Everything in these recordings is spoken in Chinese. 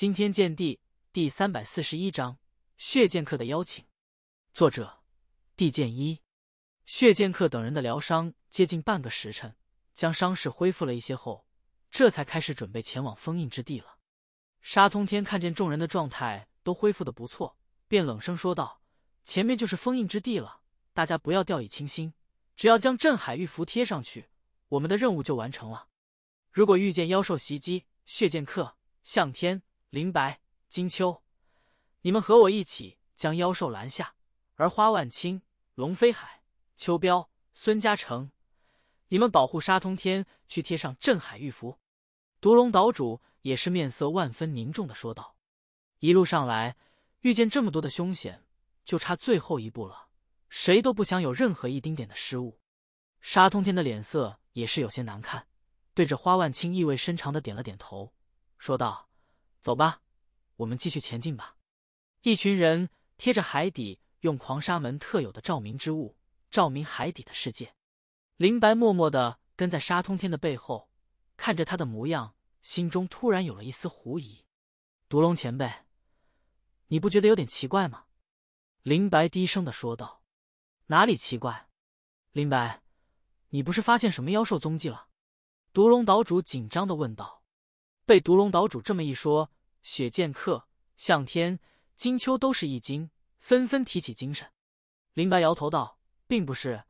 惊天剑地第三百四十一章：血剑客的邀请。作者：地剑一。血剑客等人的疗伤接近半个时辰，将伤势恢复了一些后，这才开始准备前往封印之地了。沙通天看见众人的状态都恢复的不错，便冷声说道：“前面就是封印之地了，大家不要掉以轻心。只要将镇海玉符贴上去，我们的任务就完成了。如果遇见妖兽袭击，血剑客向天。”林白、金秋，你们和我一起将妖兽拦下；而花万青、龙飞海、秋彪、孙嘉诚，你们保护沙通天去贴上镇海玉符。毒龙岛主也是面色万分凝重的说道：“一路上来遇见这么多的凶险，就差最后一步了，谁都不想有任何一丁点的失误。”沙通天的脸色也是有些难看，对着花万青意味深长的点了点头，说道。走吧，我们继续前进吧。一群人贴着海底，用狂沙门特有的照明之物照明海底的世界。林白默默的跟在沙通天的背后，看着他的模样，心中突然有了一丝狐疑。独龙前辈，你不觉得有点奇怪吗？林白低声的说道。哪里奇怪？林白，你不是发现什么妖兽踪迹了？独龙岛主紧张的问道。被毒龙岛主这么一说，雪剑客、向天、金秋都是一惊，纷纷提起精神。林白摇头道：“并不是，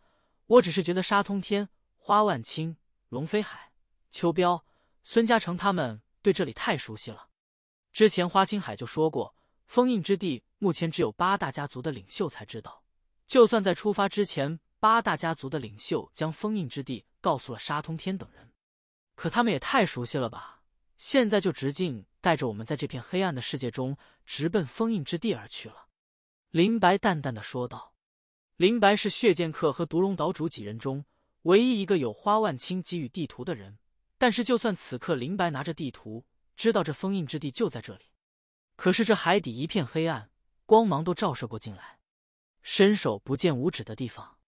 我只是觉得沙通天、花万青、龙飞海、秋彪、孙嘉诚他们对这里太熟悉了。之前花青海就说过，封印之地目前只有八大家族的领袖才知道。就算在出发之前，八大家族的领袖将封印之地告诉了沙通天等人，可他们也太熟悉了吧？”现在就直径带着我们在这片黑暗的世界中直奔封印之地而去了。”林白淡淡的说道。林白是血剑客和独龙岛主几人中唯一一个有花万青给予地图的人。但是，就算此刻林白拿着地图，知道这封印之地就在这里，可是这海底一片黑暗，光芒都照射过进来，伸手不见五指的地方。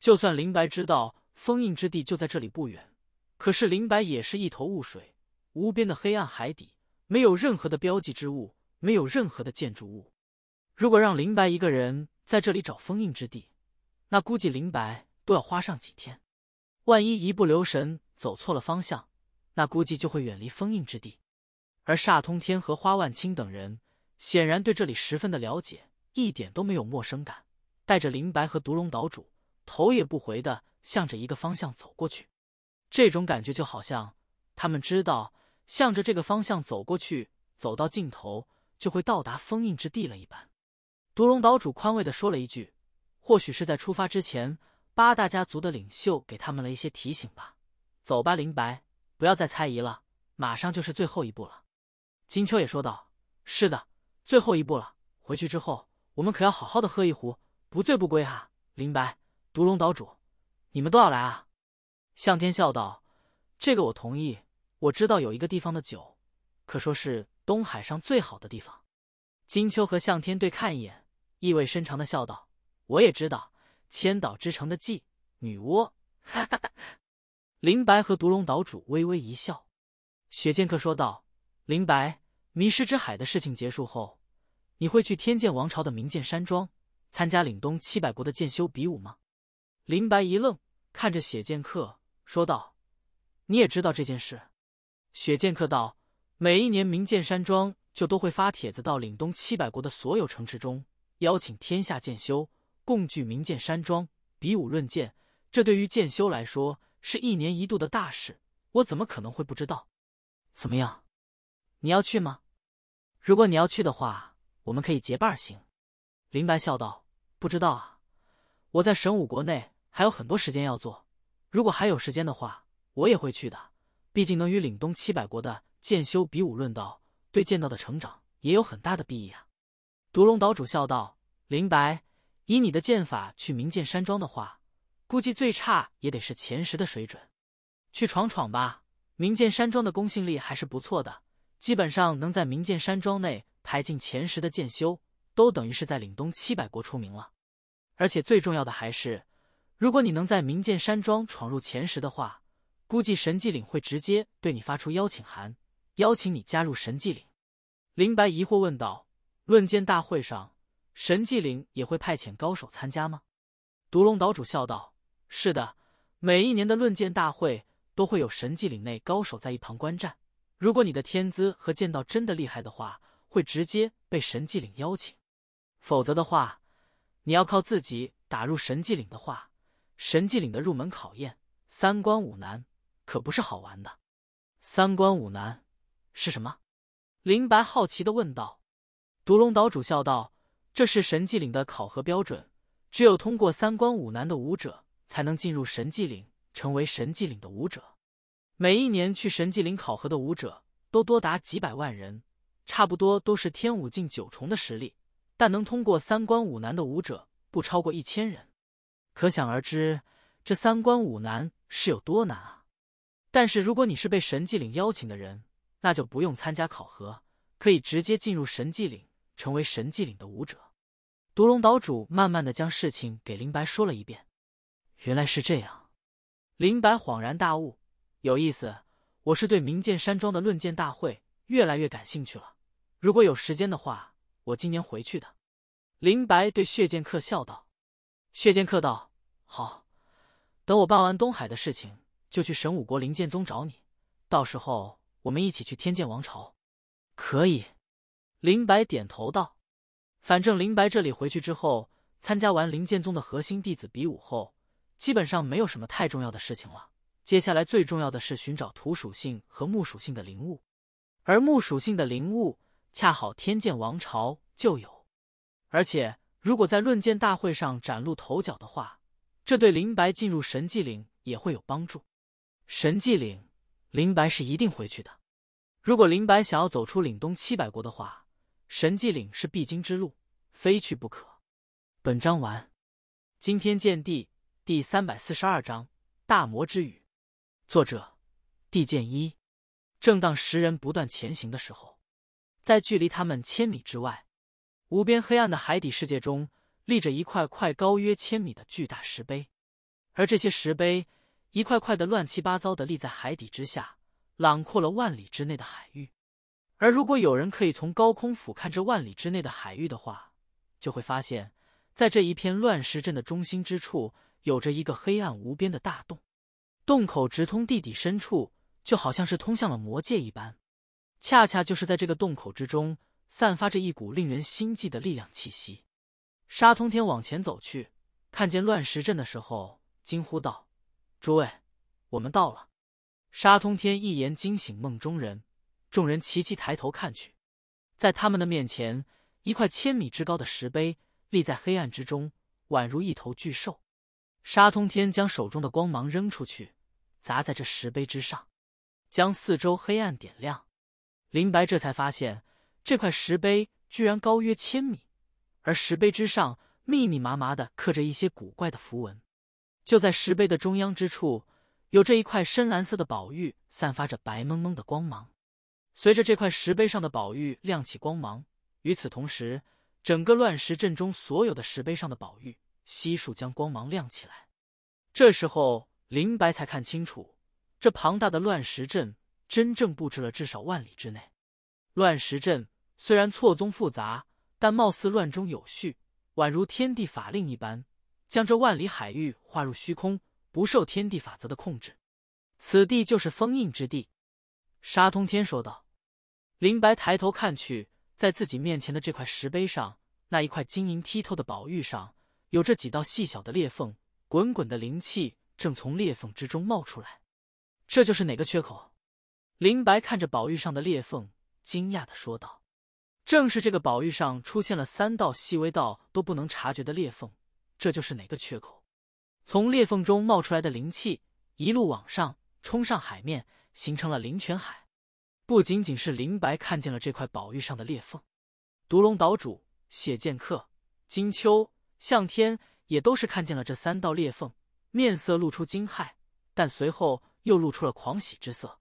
就算林白知道封印之地就在这里不远，可是林白也是一头雾水。无边的黑暗海底，没有任何的标记之物，没有任何的建筑物。如果让林白一个人在这里找封印之地，那估计林白都要花上几天。万一一不留神走错了方向，那估计就会远离封印之地。而煞通天和花万青等人显然对这里十分的了解，一点都没有陌生感，带着林白和毒龙岛主，头也不回的向着一个方向走过去。这种感觉就好像他们知道。向着这个方向走过去，走到尽头就会到达封印之地了。一般，独龙岛主宽慰地说了一句：“或许是在出发之前，八大家族的领袖给他们了一些提醒吧。”走吧，林白，不要再猜疑了，马上就是最后一步了。金秋也说道：“是的，最后一步了。回去之后，我们可要好好的喝一壶，不醉不归哈。”林白，独龙岛主，你们都要来啊！向天笑道：“这个我同意。”我知道有一个地方的酒，可说是东海上最好的地方。金秋和向天对看一眼，意味深长的笑道：“我也知道，千岛之城的妓女窝。”哈哈哈。林白和独龙岛主微微一笑。雪剑客说道：“林白，迷失之海的事情结束后，你会去天剑王朝的明剑山庄，参加岭东七百国的剑修比武吗？”林白一愣，看着血剑客说道：“你也知道这件事？”雪剑客道：“每一年，明剑山庄就都会发帖子到岭东七百国的所有城池中，邀请天下剑修共聚明剑山庄比武论剑。这对于剑修来说，是一年一度的大事。我怎么可能会不知道？怎么样，你要去吗？如果你要去的话，我们可以结伴行。”林白笑道：“不知道啊，我在神武国内还有很多时间要做。如果还有时间的话，我也会去的。”毕竟能与岭东七百国的剑修比武论道，对剑道的成长也有很大的裨益啊！毒龙岛主笑道：“林白，以你的剑法去明剑山庄的话，估计最差也得是前十的水准。去闯闯吧，明剑山庄的公信力还是不错的，基本上能在明剑山庄内排进前十的剑修，都等于是在岭东七百国出名了。而且最重要的还是，如果你能在明剑山庄闯入前十的话。”估计神迹岭会直接对你发出邀请函，邀请你加入神迹岭。林白疑惑问道：“论剑大会上，神迹岭也会派遣高手参加吗？”毒龙岛主笑道：“是的，每一年的论剑大会都会有神迹岭内高手在一旁观战。如果你的天资和剑道真的厉害的话，会直接被神迹岭邀请；否则的话，你要靠自己打入神迹岭的话，神迹岭的入门考验三关五难。”可不是好玩的，三关五难是什么？林白好奇的问道。独龙岛主笑道：“这是神迹岭的考核标准，只有通过三关五难的武者，才能进入神迹岭，成为神迹岭的武者。每一年去神迹岭考核的武者，都多达几百万人，差不多都是天武境九重的实力，但能通过三关五难的武者，不超过一千人。可想而知，这三关五难是有多难啊！”但是如果你是被神迹岭邀请的人，那就不用参加考核，可以直接进入神迹岭，成为神迹岭的武者。毒龙岛主慢慢的将事情给林白说了一遍。原来是这样，林白恍然大悟。有意思，我是对名剑山庄的论剑大会越来越感兴趣了。如果有时间的话，我今年回去的。林白对血剑客笑道。血剑客道：好，等我办完东海的事情。就去神武国灵剑宗找你，到时候我们一起去天剑王朝。可以，林白点头道：“反正林白这里回去之后，参加完灵剑宗的核心弟子比武后，基本上没有什么太重要的事情了。接下来最重要的是寻找土属性和木属性的灵物，而木属性的灵物恰好天剑王朝就有，而且如果在论剑大会上崭露头角的话，这对林白进入神迹岭也会有帮助。”神迹岭，林白是一定回去的。如果林白想要走出岭东七百国的话，神迹岭是必经之路，非去不可。本章完。惊天剑地第三百四十二章：大魔之语。作者：地剑一。正当十人不断前行的时候，在距离他们千米之外，无边黑暗的海底世界中，立着一块块高约千米的巨大石碑，而这些石碑。一块块的乱七八糟的立在海底之下，囊括了万里之内的海域。而如果有人可以从高空俯瞰这万里之内的海域的话，就会发现，在这一片乱石阵的中心之处，有着一个黑暗无边的大洞，洞口直通地底深处，就好像是通向了魔界一般。恰恰就是在这个洞口之中，散发着一股令人心悸的力量气息。沙通天往前走去，看见乱石阵的时候，惊呼道。诸位，我们到了。沙通天一言惊醒梦中人，众人齐齐抬头看去，在他们的面前，一块千米之高的石碑立在黑暗之中，宛如一头巨兽。沙通天将手中的光芒扔出去，砸在这石碑之上，将四周黑暗点亮。林白这才发现，这块石碑居然高约千米，而石碑之上密密麻麻的刻着一些古怪的符文。就在石碑的中央之处，有着一块深蓝色的宝玉，散发着白蒙蒙的光芒。随着这块石碑上的宝玉亮起光芒，与此同时，整个乱石阵中所有的石碑上的宝玉悉数将光芒亮起来。这时候，林白才看清楚，这庞大的乱石阵真正布置了至少万里之内。乱石阵虽然错综复杂，但貌似乱中有序，宛如天地法令一般。将这万里海域划入虚空，不受天地法则的控制，此地就是封印之地。”沙通天说道。林白抬头看去，在自己面前的这块石碑上，那一块晶莹剔透的宝玉上，有着几道细小的裂缝，滚滚的灵气正从裂缝之中冒出来。这就是哪个缺口？林白看着宝玉上的裂缝，惊讶的说道：“正是这个宝玉上出现了三道细微到都不能察觉的裂缝。”这就是哪个缺口，从裂缝中冒出来的灵气，一路往上冲上海面，形成了灵泉海。不仅仅是林白看见了这块宝玉上的裂缝，毒龙岛主、血剑客、金秋、向天也都是看见了这三道裂缝，面色露出惊骇，但随后又露出了狂喜之色。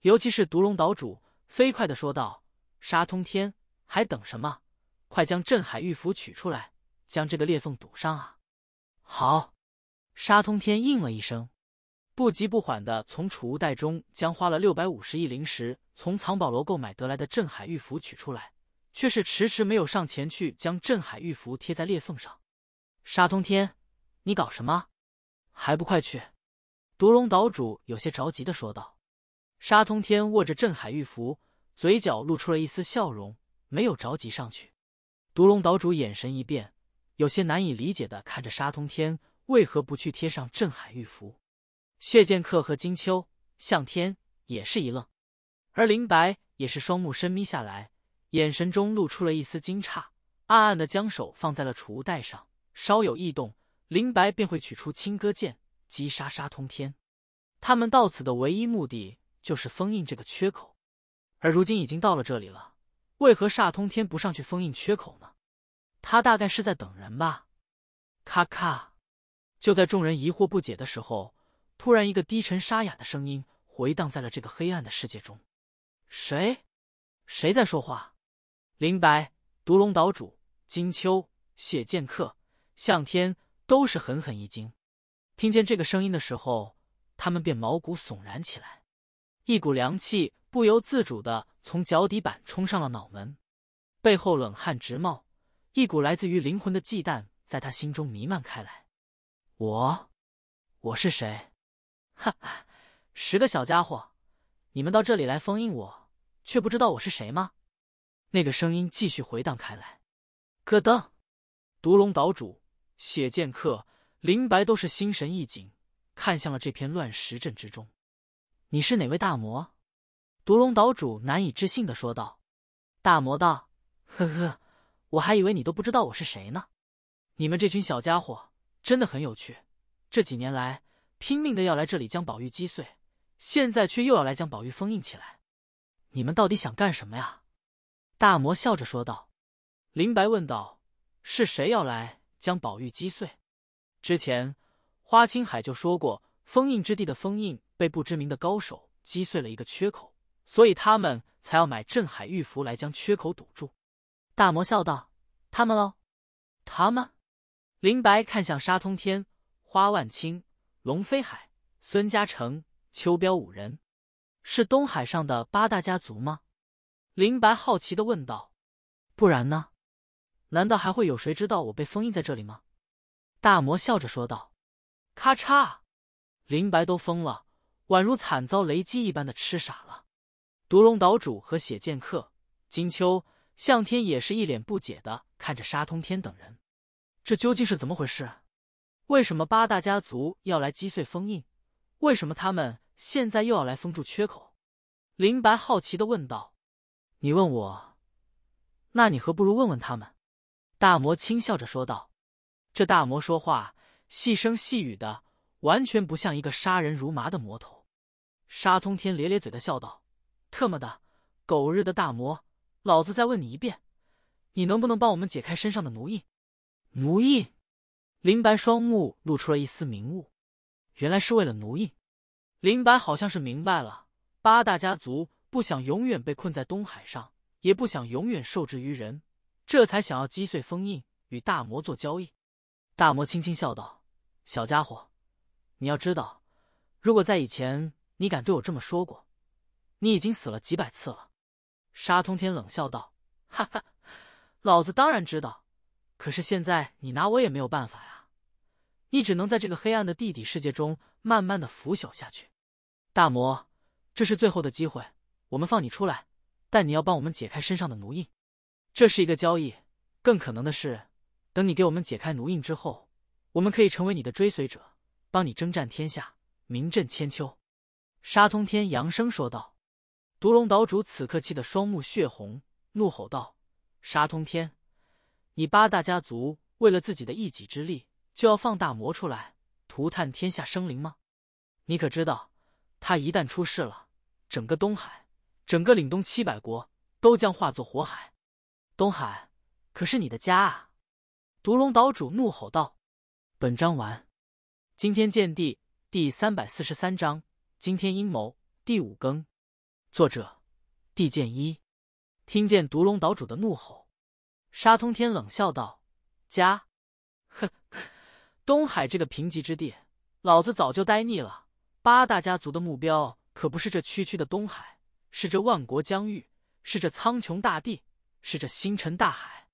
尤其是毒龙岛主，飞快的说道：“沙通天，还等什么？快将镇海玉符取出来！”将这个裂缝堵上啊！好，沙通天应了一声，不急不缓的从储物袋中将花了六百五十亿灵石从藏宝楼购买得来的镇海玉符取出来，却是迟迟没有上前去将镇海玉符贴在裂缝上。沙通天，你搞什么？还不快去！毒龙岛主有些着急的说道。沙通天握着镇海玉符，嘴角露出了一丝笑容，没有着急上去。毒龙岛主眼神一变。有些难以理解的看着沙通天，为何不去贴上镇海玉符？血剑客和金秋向天也是一愣，而林白也是双目深眯下来，眼神中露出了一丝惊诧，暗暗的将手放在了储物袋上，稍有异动，林白便会取出青歌剑击杀沙通天。他们到此的唯一目的就是封印这个缺口，而如今已经到了这里了，为何沙通天不上去封印缺口呢？他大概是在等人吧。咔咔！就在众人疑惑不解的时候，突然一个低沉沙哑的声音回荡在了这个黑暗的世界中。谁？谁在说话？林白、独龙岛主、金秋、血剑客、向天都是狠狠一惊。听见这个声音的时候，他们便毛骨悚然起来，一股凉气不由自主的从脚底板冲上了脑门，背后冷汗直冒。一股来自于灵魂的忌惮在他心中弥漫开来。我，我是谁？哈哈，十个小家伙，你们到这里来封印我，却不知道我是谁吗？那个声音继续回荡开来。咯噔，毒龙岛主、血剑客、灵白都是心神一紧，看向了这片乱石阵之中。你是哪位大魔？毒龙岛主难以置信的说道。大魔道，呵呵。我还以为你都不知道我是谁呢，你们这群小家伙真的很有趣。这几年来拼命的要来这里将宝玉击碎，现在却又要来将宝玉封印起来，你们到底想干什么呀？大魔笑着说道。林白问道：“是谁要来将宝玉击碎？”之前花青海就说过，封印之地的封印被不知名的高手击碎了一个缺口，所以他们才要买镇海玉符来将缺口堵住。大魔笑道：“他们喽，他们。”林白看向沙通天、花万青、龙飞海、孙嘉诚、邱彪五人，是东海上的八大家族吗？林白好奇的问道：“不然呢？难道还会有谁知道我被封印在这里吗？”大魔笑着说道：“咔嚓！”林白都疯了，宛如惨遭雷击一般的痴傻了。毒龙岛主和血剑客金秋。向天也是一脸不解的看着沙通天等人，这究竟是怎么回事？为什么八大家族要来击碎封印？为什么他们现在又要来封住缺口？林白好奇的问道：“你问我，那你何不如问问他们？”大魔轻笑着说道：“这大魔说话细声细语的，完全不像一个杀人如麻的魔头。”沙通天咧咧嘴的笑道：“特么的，狗日的大魔！”老子再问你一遍，你能不能帮我们解开身上的奴役？奴役？林白双目露出了一丝明悟，原来是为了奴役。林白好像是明白了，八大家族不想永远被困在东海上，也不想永远受制于人，这才想要击碎封印，与大魔做交易。大魔轻轻笑道：“小家伙，你要知道，如果在以前你敢对我这么说过，你已经死了几百次了。”沙通天冷笑道：“哈哈，老子当然知道，可是现在你拿我也没有办法呀，你只能在这个黑暗的地底世界中慢慢的腐朽下去。大魔，这是最后的机会，我们放你出来，但你要帮我们解开身上的奴印，这是一个交易。更可能的是，等你给我们解开奴印之后，我们可以成为你的追随者，帮你征战天下，名震千秋。”沙通天扬声说道。毒龙岛主此刻气得双目血红，怒吼道：“沙通天，你八大家族为了自己的一己之力，就要放大魔出来涂炭天下生灵吗？你可知道，他一旦出事了，整个东海，整个岭东七百国都将化作火海。东海可是你的家啊！”毒龙岛主怒吼道。本章完。惊天剑帝第三百四十三章惊天阴谋第五更。作者，地剑一，听见毒龙岛主的怒吼，沙通天冷笑道：“家，哼，东海这个贫瘠之地，老子早就待腻了。八大家族的目标可不是这区区的东海，是这万国疆域，是这苍穹大地，是这星辰大海。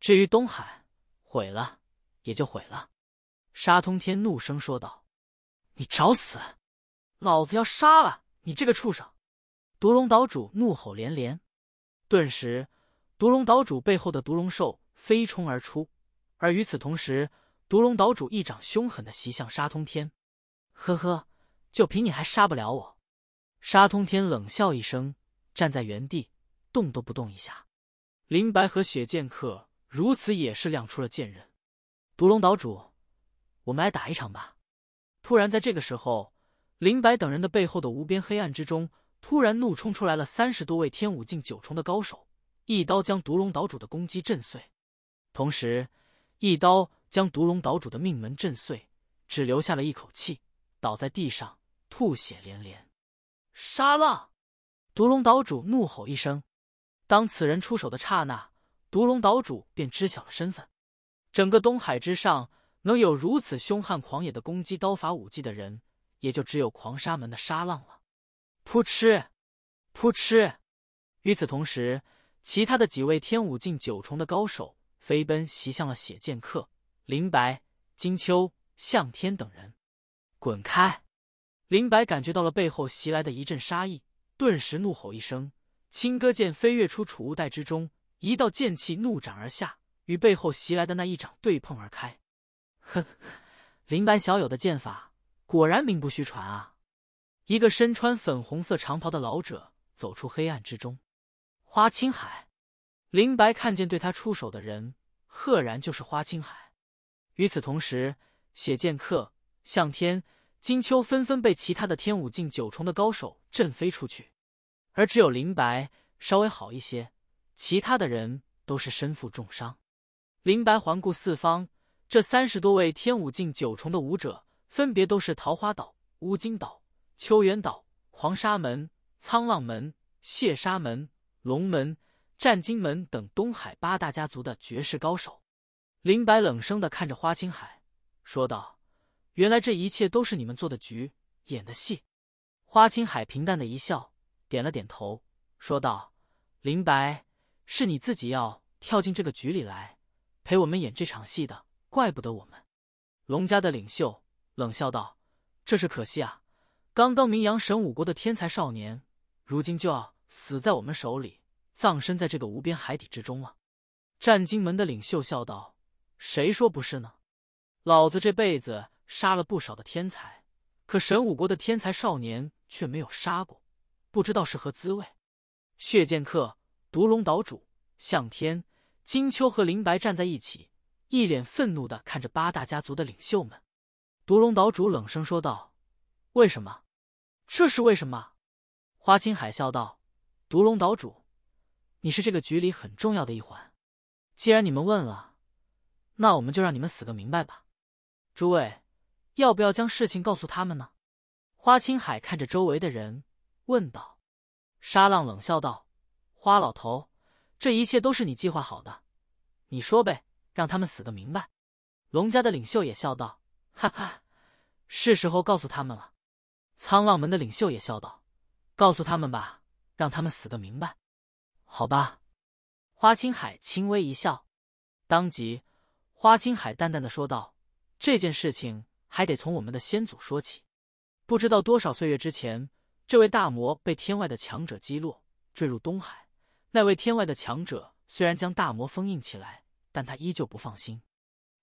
至于东海，毁了也就毁了。”沙通天怒声说道：“你找死！老子要杀了你这个畜生！”毒龙岛主怒吼连连，顿时，毒龙岛主背后的毒龙兽飞冲而出，而与此同时，毒龙岛主一掌凶狠的袭向沙通天。呵呵，就凭你还杀不了我！沙通天冷笑一声，站在原地，动都不动一下。林白和雪剑客如此也是亮出了剑刃。毒龙岛主，我们来打一场吧！突然，在这个时候，林白等人的背后的无边黑暗之中。突然怒冲出来了三十多位天武境九重的高手，一刀将毒龙岛主的攻击震碎，同时一刀将毒龙岛主的命门震碎，只留下了一口气，倒在地上吐血连连。沙浪，毒龙岛主怒吼一声。当此人出手的刹那，毒龙岛主便知晓了身份。整个东海之上，能有如此凶悍狂野的攻击刀法武技的人，也就只有狂沙门的沙浪了。扑哧，扑哧！与此同时，其他的几位天武境九重的高手飞奔袭向了血剑客、林白、金秋、向天等人。滚开！林白感觉到了背后袭来的一阵杀意，顿时怒吼一声，青歌剑飞跃出储物袋之中，一道剑气怒斩而下，与背后袭来的那一掌对碰而开。呵，林白小友的剑法果然名不虚传啊！一个身穿粉红色长袍的老者走出黑暗之中。花青海，林白看见对他出手的人，赫然就是花青海。与此同时，血剑客、向天、金秋纷纷被其他的天武境九重的高手震飞出去，而只有林白稍微好一些，其他的人都是身负重伤。林白环顾四方，这三十多位天武境九重的武者，分别都是桃花岛、乌金岛。秋元岛、黄沙门、沧浪门、谢沙门、龙门、战金门等东海八大家族的绝世高手，林白冷声的看着花青海，说道：“原来这一切都是你们做的局，演的戏。”花青海平淡的一笑，点了点头，说道：“林白，是你自己要跳进这个局里来，陪我们演这场戏的，怪不得我们。”龙家的领袖冷笑道：“这是可惜啊。”刚刚名扬神武国的天才少年，如今就要死在我们手里，葬身在这个无边海底之中了。战金门的领袖笑道：“谁说不是呢？老子这辈子杀了不少的天才，可神武国的天才少年却没有杀过，不知道是何滋味。”血剑客、独龙岛主、向天、金秋和林白站在一起，一脸愤怒的看着八大家族的领袖们。独龙岛主冷声说道：“为什么？”这是为什么？花青海笑道：“独龙岛主，你是这个局里很重要的一环。既然你们问了，那我们就让你们死个明白吧。诸位，要不要将事情告诉他们呢？”花青海看着周围的人问道。沙浪冷笑道：“花老头，这一切都是你计划好的。你说呗，让他们死个明白。”龙家的领袖也笑道：“哈哈，是时候告诉他们了。”沧浪门的领袖也笑道：“告诉他们吧，让他们死个明白，好吧。”花青海轻微一笑，当即，花青海淡淡的说道：“这件事情还得从我们的先祖说起。不知道多少岁月之前，这位大魔被天外的强者击落，坠入东海。那位天外的强者虽然将大魔封印起来，但他依旧不放心，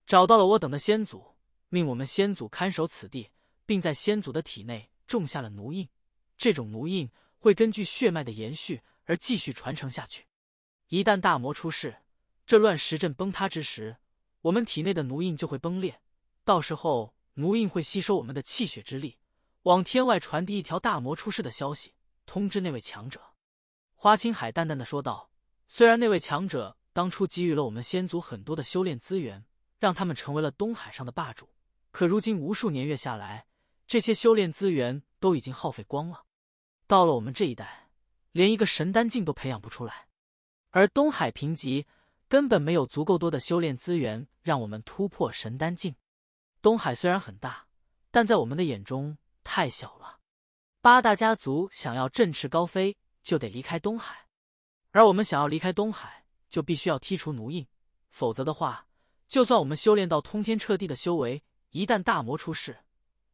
找到了我等的先祖，命我们先祖看守此地，并在先祖的体内。”种下了奴印，这种奴印会根据血脉的延续而继续传承下去。一旦大魔出世，这乱石阵崩塌之时，我们体内的奴印就会崩裂，到时候奴印会吸收我们的气血之力，往天外传递一条大魔出世的消息，通知那位强者。花青海淡淡的说道：“虽然那位强者当初给予了我们先祖很多的修炼资源，让他们成为了东海上的霸主，可如今无数年月下来。”这些修炼资源都已经耗费光了，到了我们这一代，连一个神丹境都培养不出来。而东海贫瘠，根本没有足够多的修炼资源让我们突破神丹境。东海虽然很大，但在我们的眼中太小了。八大家族想要振翅高飞，就得离开东海；而我们想要离开东海，就必须要剔除奴印。否则的话，就算我们修炼到通天彻地的修为，一旦大魔出世，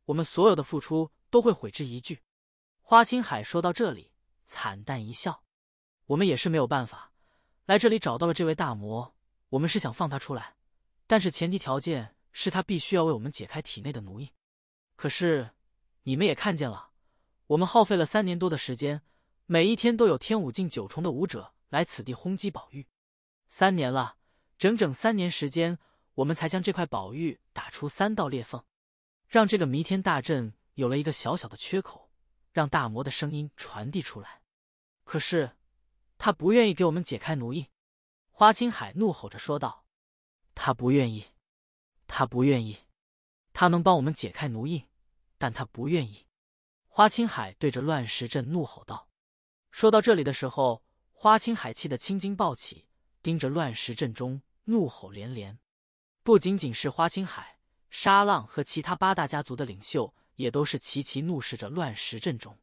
我们所有的付出都会毁之一炬。花青海说到这里，惨淡一笑：“我们也是没有办法，来这里找到了这位大魔。我们是想放他出来，但是前提条件是他必须要为我们解开体内的奴役。可是你们也看见了，我们耗费了三年多的时间，每一天都有天武境九重的武者来此地轰击宝玉。三年了，整整三年时间，我们才将这块宝玉打出三道裂缝。”让这个弥天大阵有了一个小小的缺口，让大魔的声音传递出来。可是，他不愿意给我们解开奴役。花青海怒吼着说道：“他不愿意，他不愿意，他能帮我们解开奴役，但他不愿意。”花青海对着乱石阵怒吼道。说到这里的时候，花青海气得青筋暴起，盯着乱石阵中怒吼连连。不仅仅是花青海。沙浪和其他八大家族的领袖也都是齐齐怒视着乱石阵中，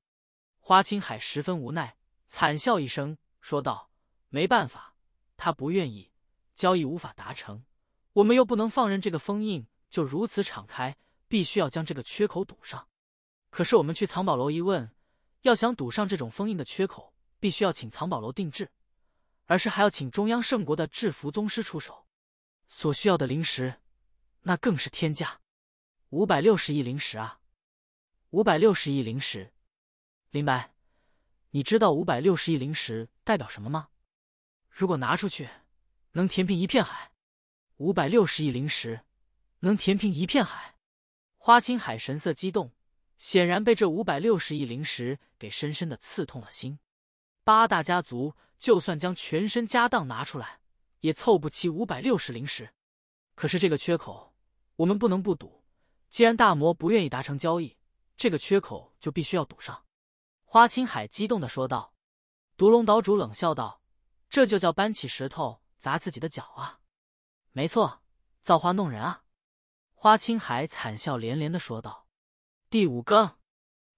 花青海十分无奈，惨笑一声说道：“没办法，他不愿意，交易无法达成。我们又不能放任这个封印就如此敞开，必须要将这个缺口堵上。可是我们去藏宝楼一问，要想堵上这种封印的缺口，必须要请藏宝楼定制，而是还要请中央圣国的制服宗师出手，所需要的灵石。”那更是天价，五百六十亿灵石啊！五百六十亿灵石，林白，你知道五百六十亿灵石代表什么吗？如果拿出去，能填平一片海。五百六十亿灵石，能填平一片海。花青海神色激动，显然被这五百六十亿灵石给深深的刺痛了心。八大家族就算将全身家当拿出来，也凑不齐五百六十灵石。可是这个缺口。我们不能不赌，既然大魔不愿意达成交易，这个缺口就必须要堵上。”花青海激动的说道。“独龙岛主冷笑道：‘这就叫搬起石头砸自己的脚啊！’没错，造化弄人啊！”花青海惨笑连连的说道。“第五更，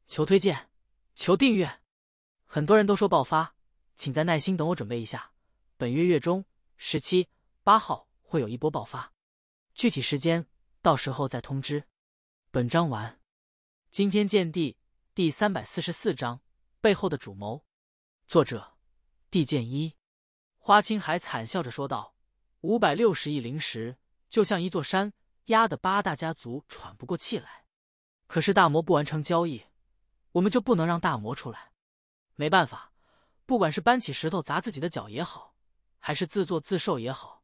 求推荐，求订阅。很多人都说爆发，请再耐心等我准备一下。本月月中十七、八号会有一波爆发，具体时间。”到时候再通知。本章完。惊天剑地第三百四十四章：背后的主谋。作者：地剑一。花青海惨笑着说道：“五百六十亿灵石，就像一座山，压得八大家族喘不过气来。可是大魔不完成交易，我们就不能让大魔出来。没办法，不管是搬起石头砸自己的脚也好，还是自作自受也好，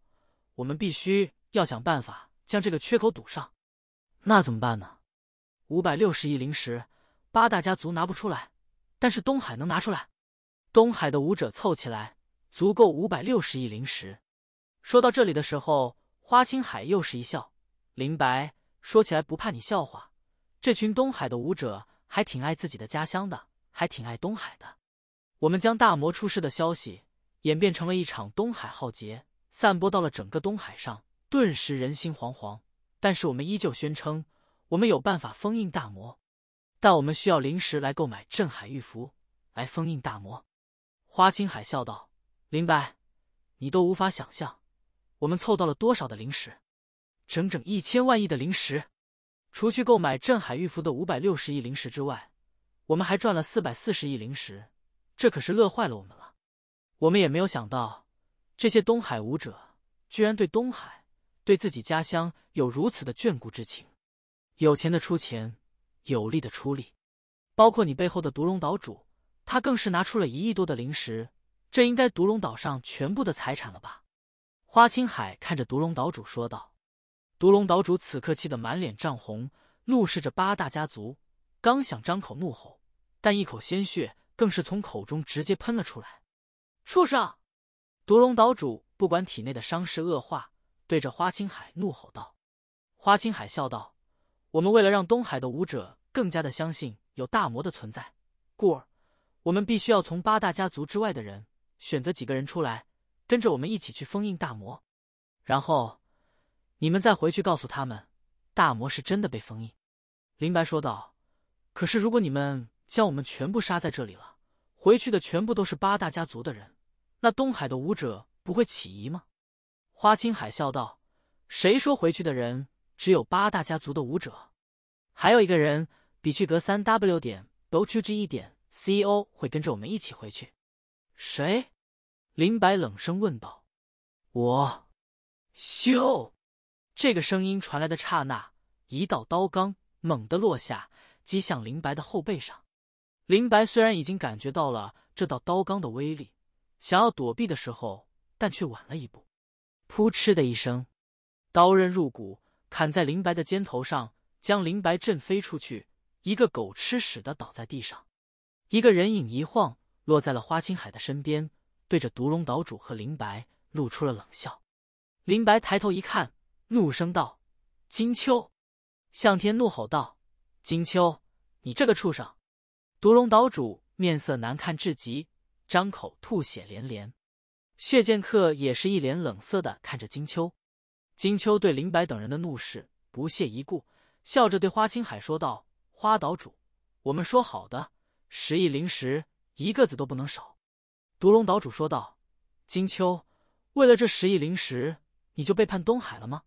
我们必须要想办法。”将这个缺口堵上，那怎么办呢？五百六十亿灵石，八大家族拿不出来，但是东海能拿出来。东海的武者凑起来，足够五百六十亿灵石。说到这里的时候，花青海又是一笑。林白，说起来不怕你笑话，这群东海的武者还挺爱自己的家乡的，还挺爱东海的。我们将大魔出世的消息演变成了一场东海浩劫，散播到了整个东海上。顿时人心惶惶，但是我们依旧宣称我们有办法封印大魔，但我们需要灵石来购买镇海玉符来封印大魔。花青海笑道：“林白，你都无法想象我们凑到了多少的灵石，整整一千万亿的灵石。除去购买镇海玉符的五百六十亿灵石之外，我们还赚了四百四十亿灵石，这可是乐坏了我们了。我们也没有想到，这些东海武者居然对东海。”对自己家乡有如此的眷顾之情，有钱的出钱，有力的出力，包括你背后的独龙岛主，他更是拿出了一亿多的灵石，这应该独龙岛上全部的财产了吧？花青海看着独龙岛主说道。独龙岛主此刻气得满脸涨红，怒视着八大家族，刚想张口怒吼，但一口鲜血更是从口中直接喷了出来。畜生！独龙岛主不管体内的伤势恶化。对着花青海怒吼道：“花青海笑道，我们为了让东海的武者更加的相信有大魔的存在，故而我们必须要从八大家族之外的人选择几个人出来，跟着我们一起去封印大魔，然后你们再回去告诉他们，大魔是真的被封印。”林白说道：“可是如果你们将我们全部杀在这里了，回去的全部都是八大家族的人，那东海的武者不会起疑吗？”花青海笑道：“谁说回去的人只有八大家族的武者？还有一个人，比去阁三 W 点都区 G 一点 CEO 会跟着我们一起回去。”谁？林白冷声问道。“我。”咻！这个声音传来的刹那，一道刀罡猛地落下，击向林白的后背上。林白虽然已经感觉到了这道刀罡的威力，想要躲避的时候，但却晚了一步。噗嗤的一声，刀刃入骨，砍在林白的肩头上，将林白震飞出去，一个狗吃屎的倒在地上。一个人影一晃，落在了花青海的身边，对着独龙岛主和林白露出了冷笑。林白抬头一看，怒声道：“金秋！”向天怒吼道：“金秋，你这个畜生！”独龙岛主面色难看至极，张口吐血连连。血剑客也是一脸冷色的看着金秋，金秋对林白等人的怒视不屑一顾，笑着对花青海说道：“花岛主，我们说好的十亿灵石，一个字都不能少。”毒龙岛主说道：“金秋，为了这十亿灵石，你就背叛东海了吗？”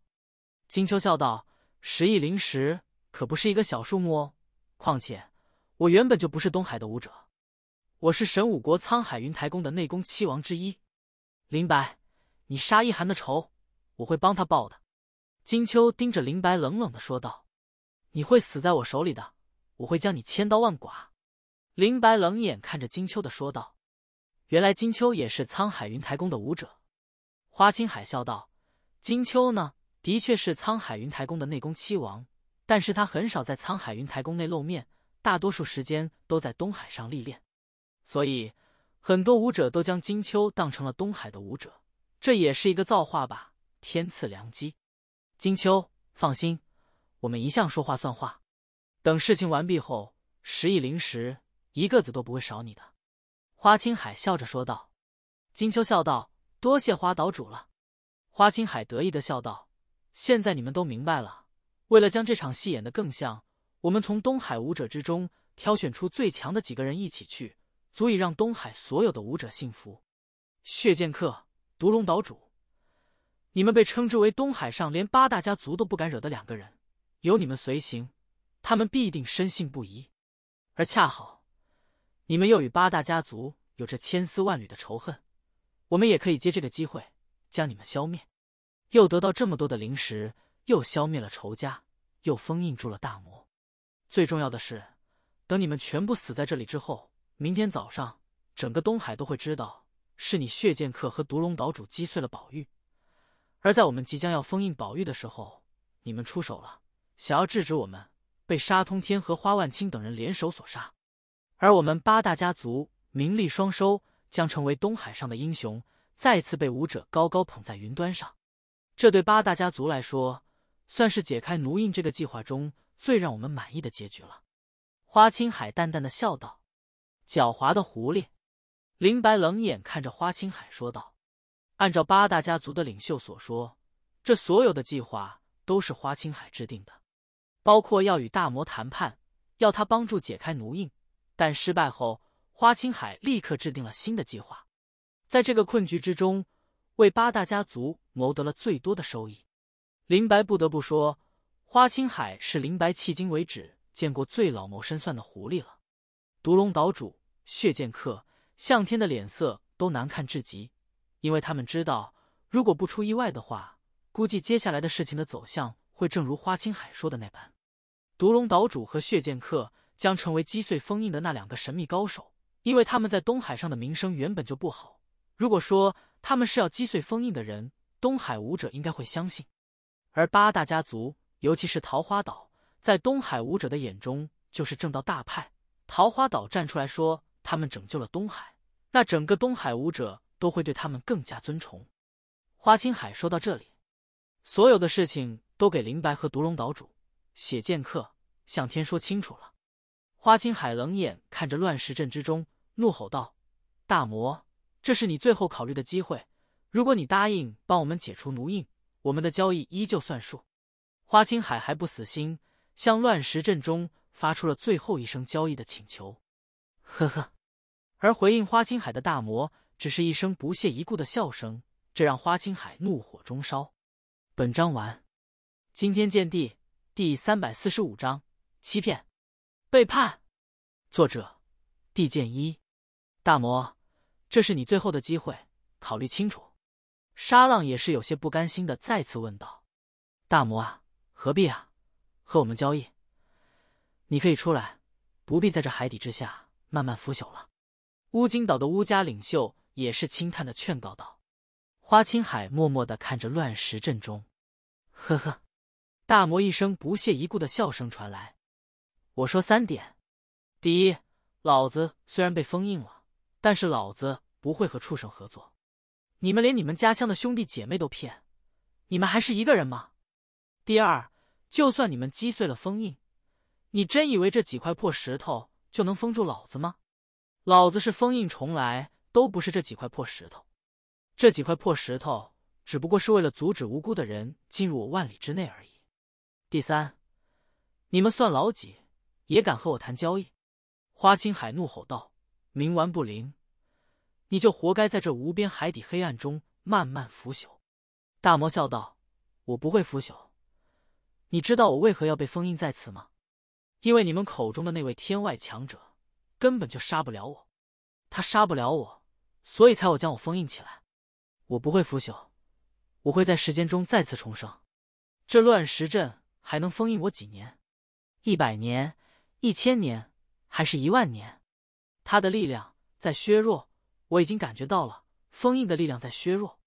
金秋笑道：“十亿灵石可不是一个小数目哦，况且我原本就不是东海的武者，我是神武国沧海云台宫的内宫七王之一。”林白，你杀一涵的仇，我会帮他报的。金秋盯着林白，冷冷的说道：“你会死在我手里的，我会将你千刀万剐。”林白冷眼看着金秋的说道：“原来金秋也是沧海云台宫的武者。”花青海笑道：“金秋呢，的确是沧海云台宫的内功七王，但是他很少在沧海云台宫内露面，大多数时间都在东海上历练，所以。”很多武者都将金秋当成了东海的武者，这也是一个造化吧，天赐良机。金秋，放心，我们一向说话算话。等事情完毕后，十亿灵石，一个子都不会少你的。花青海笑着说道。金秋笑道：“多谢花岛主了。”花青海得意的笑道：“现在你们都明白了。为了将这场戏演得更像，我们从东海武者之中挑选出最强的几个人一起去。”足以让东海所有的武者信服。血剑客、毒龙岛主，你们被称之为东海上连八大家族都不敢惹的两个人，有你们随行，他们必定深信不疑。而恰好，你们又与八大家族有着千丝万缕的仇恨，我们也可以借这个机会将你们消灭。又得到这么多的灵石，又消灭了仇家，又封印住了大魔。最重要的是，等你们全部死在这里之后。明天早上，整个东海都会知道是你血剑客和毒龙岛主击碎了宝玉。而在我们即将要封印宝玉的时候，你们出手了，想要制止我们，被沙通天和花万青等人联手所杀。而我们八大家族名利双收，将成为东海上的英雄，再次被武者高高捧在云端上。这对八大家族来说，算是解开奴印这个计划中最让我们满意的结局了。花青海淡淡的笑道。狡猾的狐狸，林白冷眼看着花青海说道：“按照八大家族的领袖所说，这所有的计划都是花青海制定的，包括要与大魔谈判，要他帮助解开奴印。但失败后，花青海立刻制定了新的计划，在这个困局之中，为八大家族谋得了最多的收益。林白不得不说，花青海是林白迄今为止见过最老谋深算的狐狸了。”独龙岛主、血剑客、向天的脸色都难看至极，因为他们知道，如果不出意外的话，估计接下来的事情的走向会正如花青海说的那般：独龙岛主和血剑客将成为击碎封印的那两个神秘高手。因为他们在东海上的名声原本就不好。如果说他们是要击碎封印的人，东海武者应该会相信。而八大家族，尤其是桃花岛，在东海武者的眼中就是正道大派。桃花岛站出来说：“他们拯救了东海，那整个东海武者都会对他们更加尊崇。”花青海说到这里，所有的事情都给林白和独龙岛主、血剑客、向天说清楚了。花青海冷眼看着乱石阵之中，怒吼道：“大魔，这是你最后考虑的机会。如果你答应帮我们解除奴印，我们的交易依旧算数。”花青海还不死心，向乱石阵中。发出了最后一声交易的请求，呵呵，而回应花青海的大魔只是一声不屑一顾的笑声，这让花青海怒火中烧。本章完。惊天剑地第三百四十五章：欺骗、背叛。作者：地剑一。大魔，这是你最后的机会，考虑清楚。沙浪也是有些不甘心的，再次问道：“大魔啊，何必啊？和我们交易？”你可以出来，不必在这海底之下慢慢腐朽了。乌金岛的乌家领袖也是轻叹的劝告道：“花青海默默的看着乱石阵中，呵呵。”大魔一声不屑一顾的笑声传来：“我说三点，第一，老子虽然被封印了，但是老子不会和畜生合作。你们连你们家乡的兄弟姐妹都骗，你们还是一个人吗？第二，就算你们击碎了封印。”你真以为这几块破石头就能封住老子吗？老子是封印重来，都不是这几块破石头。这几块破石头只不过是为了阻止无辜的人进入我万里之内而已。第三，你们算老几，也敢和我谈交易？花青海怒吼道：“冥顽不灵，你就活该在这无边海底黑暗中慢慢腐朽。”大魔笑道：“我不会腐朽。你知道我为何要被封印在此吗？”因为你们口中的那位天外强者根本就杀不了我，他杀不了我，所以才我将我封印起来。我不会腐朽，我会在时间中再次重生。这乱石阵还能封印我几年？一百年？一千年？还是一万年？他的力量在削弱，我已经感觉到了封印的力量在削弱，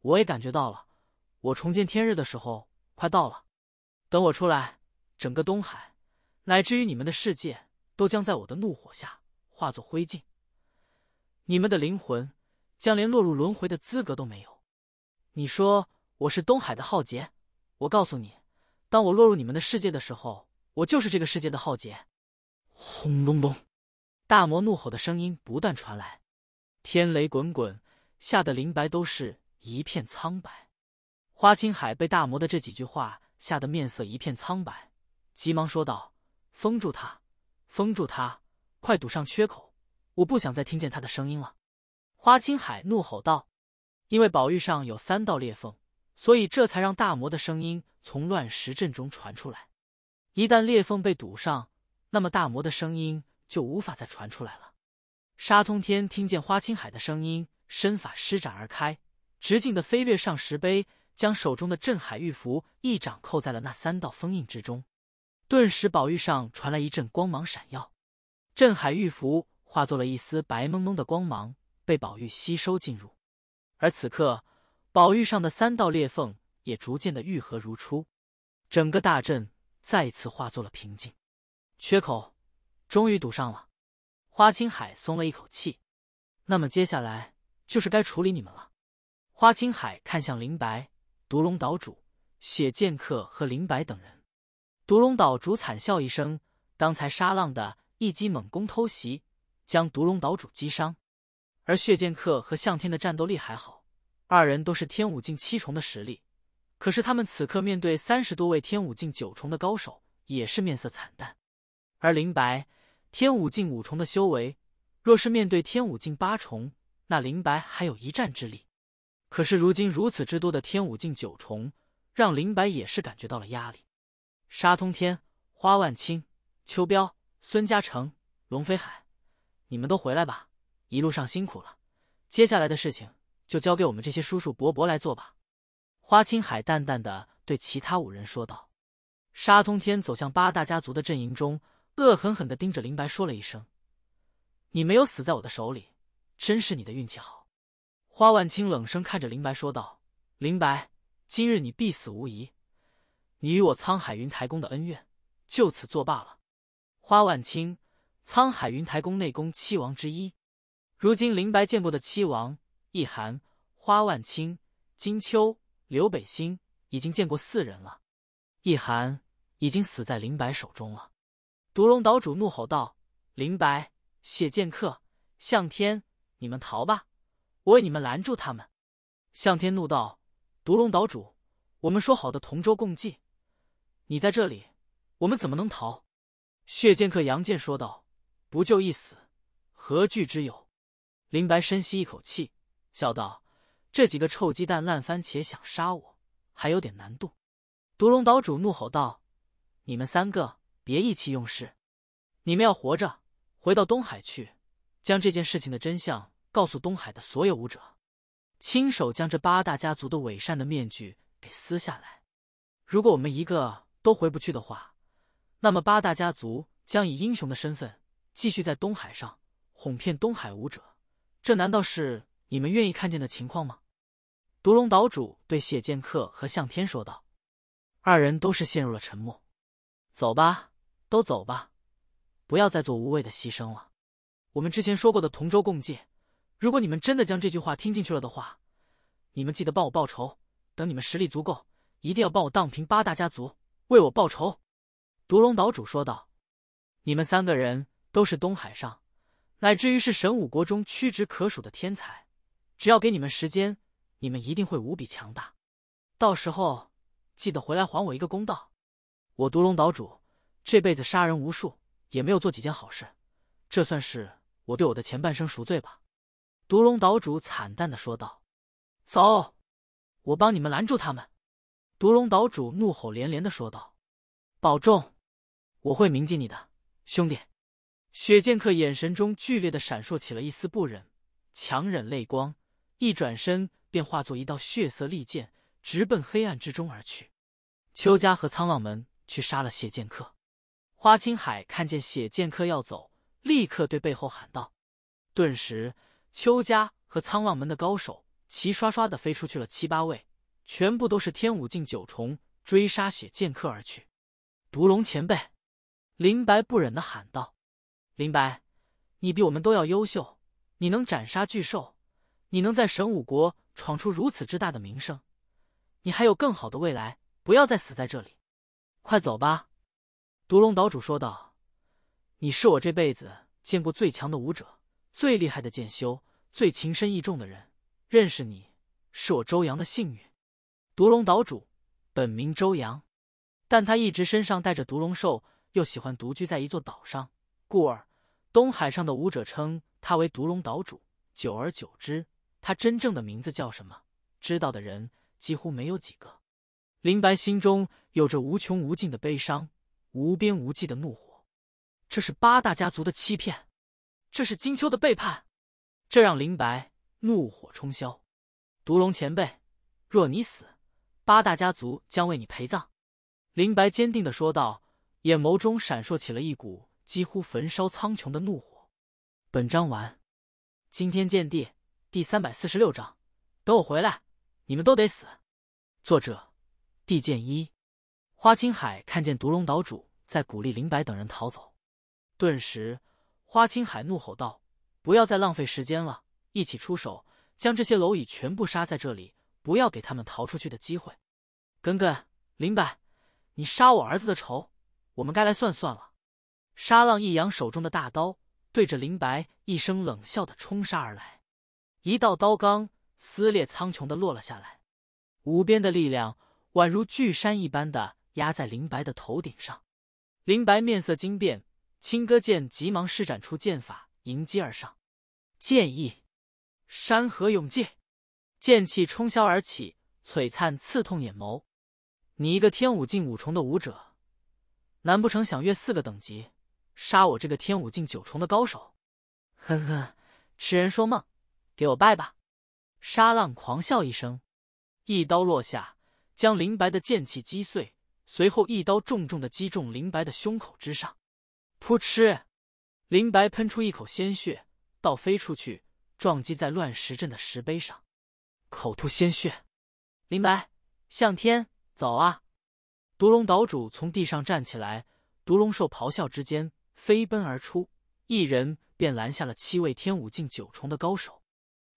我也感觉到了，我重见天日的时候快到了。等我出来，整个东海。乃至于你们的世界，都将在我的怒火下化作灰烬。你们的灵魂，将连落入轮回的资格都没有。你说我是东海的浩劫，我告诉你，当我落入你们的世界的时候，我就是这个世界的浩劫。轰隆隆，大魔怒吼的声音不断传来，天雷滚滚，吓得林白都是一片苍白。花青海被大魔的这几句话吓得面色一片苍白，急忙说道。封住他，封住他！快堵上缺口！我不想再听见他的声音了！花青海怒吼道。因为宝玉上有三道裂缝，所以这才让大魔的声音从乱石阵中传出来。一旦裂缝被堵上，那么大魔的声音就无法再传出来了。沙通天听见花青海的声音，身法施展而开，直径的飞掠上石碑，将手中的镇海玉符一掌扣在了那三道封印之中。顿时，宝玉上传来一阵光芒闪耀，镇海玉符化作了一丝白蒙蒙的光芒，被宝玉吸收进入。而此刻，宝玉上的三道裂缝也逐渐的愈合如初，整个大阵再次化作了平静。缺口，终于堵上了。花青海松了一口气。那么接下来就是该处理你们了。花青海看向林白、毒龙岛主、血剑客和林白等人。毒龙岛主惨笑一声，刚才沙浪的一击猛攻偷袭，将毒龙岛主击伤。而血剑客和向天的战斗力还好，二人都是天武境七重的实力。可是他们此刻面对三十多位天武境九重的高手，也是面色惨淡。而林白天武境五重的修为，若是面对天武境八重，那林白还有一战之力。可是如今如此之多的天武境九重，让林白也是感觉到了压力。沙通天、花万青、邱彪、孙嘉诚、龙飞海，你们都回来吧，一路上辛苦了。接下来的事情就交给我们这些叔叔伯伯来做吧。”花青海淡淡的对其他五人说道。沙通天走向八大家族的阵营中，恶狠狠的盯着林白说了一声：“你没有死在我的手里，真是你的运气好。”花万青冷声看着林白说道：“林白，今日你必死无疑。”你与我沧海云台宫的恩怨就此作罢了。花万青，沧海云台宫内宫七王之一，如今林白见过的七王，易寒、花万青、金秋、刘北星已经见过四人了。易寒已经死在林白手中了。毒龙岛主怒吼道：“林白、血剑客、向天，你们逃吧，我为你们拦住他们！”向天怒道：“毒龙岛主，我们说好的同舟共济。”你在这里，我们怎么能逃？血剑客杨剑说道：“不就一死，何惧之有？”林白深吸一口气，笑道：“这几个臭鸡蛋、烂番茄想杀我，还有点难度。”毒龙岛主怒吼道：“你们三个别意气用事！你们要活着回到东海去，将这件事情的真相告诉东海的所有武者，亲手将这八大家族的伪善的面具给撕下来。如果我们一个……”都回不去的话，那么八大家族将以英雄的身份继续在东海上哄骗东海武者。这难道是你们愿意看见的情况吗？独龙岛主对血剑客和向天说道。二人都是陷入了沉默。走吧，都走吧，不要再做无谓的牺牲了。我们之前说过的同舟共济，如果你们真的将这句话听进去了的话，你们记得帮我报仇。等你们实力足够，一定要帮我荡平八大家族。为我报仇！”毒龙岛主说道，“你们三个人都是东海上，乃至于是神武国中屈指可数的天才，只要给你们时间，你们一定会无比强大。到时候记得回来还我一个公道。我毒龙岛主这辈子杀人无数，也没有做几件好事，这算是我对我的前半生赎罪吧。”毒龙岛主惨淡的说道，“走，我帮你们拦住他们。”毒龙岛主怒吼连连的说道：“保重，我会铭记你的，兄弟。”雪剑客眼神中剧烈的闪烁起了一丝不忍，强忍泪光，一转身便化作一道血色利剑，直奔黑暗之中而去。邱家和沧浪门去杀了血剑客。花青海看见血剑客要走，立刻对背后喊道：“顿时，邱家和沧浪门的高手齐刷刷的飞出去了七八位。”全部都是天武境九重追杀血剑客而去。独龙前辈，林白不忍的喊道：“林白，你比我们都要优秀，你能斩杀巨兽，你能在神武国闯出如此之大的名声，你还有更好的未来，不要再死在这里，快走吧！”独龙岛主说道：“你是我这辈子见过最强的武者，最厉害的剑修，最情深义重的人，认识你是我周阳的幸运。”毒龙岛主本名周阳，但他一直身上带着毒龙兽，又喜欢独居在一座岛上，故而东海上的武者称他为毒龙岛主。久而久之，他真正的名字叫什么？知道的人几乎没有几个。林白心中有着无穷无尽的悲伤，无边无际的怒火。这是八大家族的欺骗，这是金秋的背叛，这让林白怒火冲霄。毒龙前辈，若你死。八大家族将为你陪葬。”林白坚定的说道，眼眸中闪烁起了一股几乎焚烧苍穹的怒火。本章完。惊天剑地第三百四十六章，等我回来，你们都得死。作者：地剑一。花青海看见毒龙岛主在鼓励林白等人逃走，顿时，花青海怒吼道：“不要再浪费时间了，一起出手，将这些蝼蚁全部杀在这里！”不要给他们逃出去的机会！耿耿，林白，你杀我儿子的仇，我们该来算算了。沙浪一扬手中的大刀，对着林白一声冷笑的冲杀而来，一道刀罡撕裂苍穹的落了下来，无边的力量宛如巨山一般的压在林白的头顶上。林白面色惊变，青歌剑急忙施展出剑法迎击而上，剑意山河永界。剑气冲霄而起，璀璨刺痛眼眸。你一个天武境五重的武者，难不成想越四个等级，杀我这个天武境九重的高手？呵呵，痴人说梦！给我拜吧！沙浪狂笑一声，一刀落下，将林白的剑气击碎，随后一刀重重的击中林白的胸口之上。噗嗤，林白喷出一口鲜血，倒飞出去，撞击在乱石阵的石碑上。口吐鲜血，林白向天走啊！毒龙岛主从地上站起来，毒龙兽咆哮之间飞奔而出，一人便拦下了七位天武境九重的高手。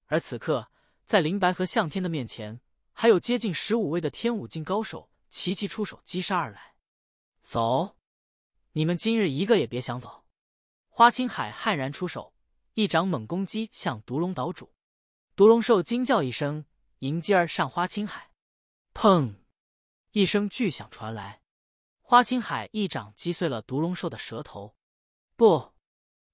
而此刻，在林白和向天的面前，还有接近十五位的天武境高手齐齐出手击杀而来。走，你们今日一个也别想走！花青海悍然出手，一掌猛攻击向毒龙岛主。毒龙兽惊叫一声，迎接而上。花青海，砰！一声巨响传来，花青海一掌击碎了毒龙兽的蛇头。不！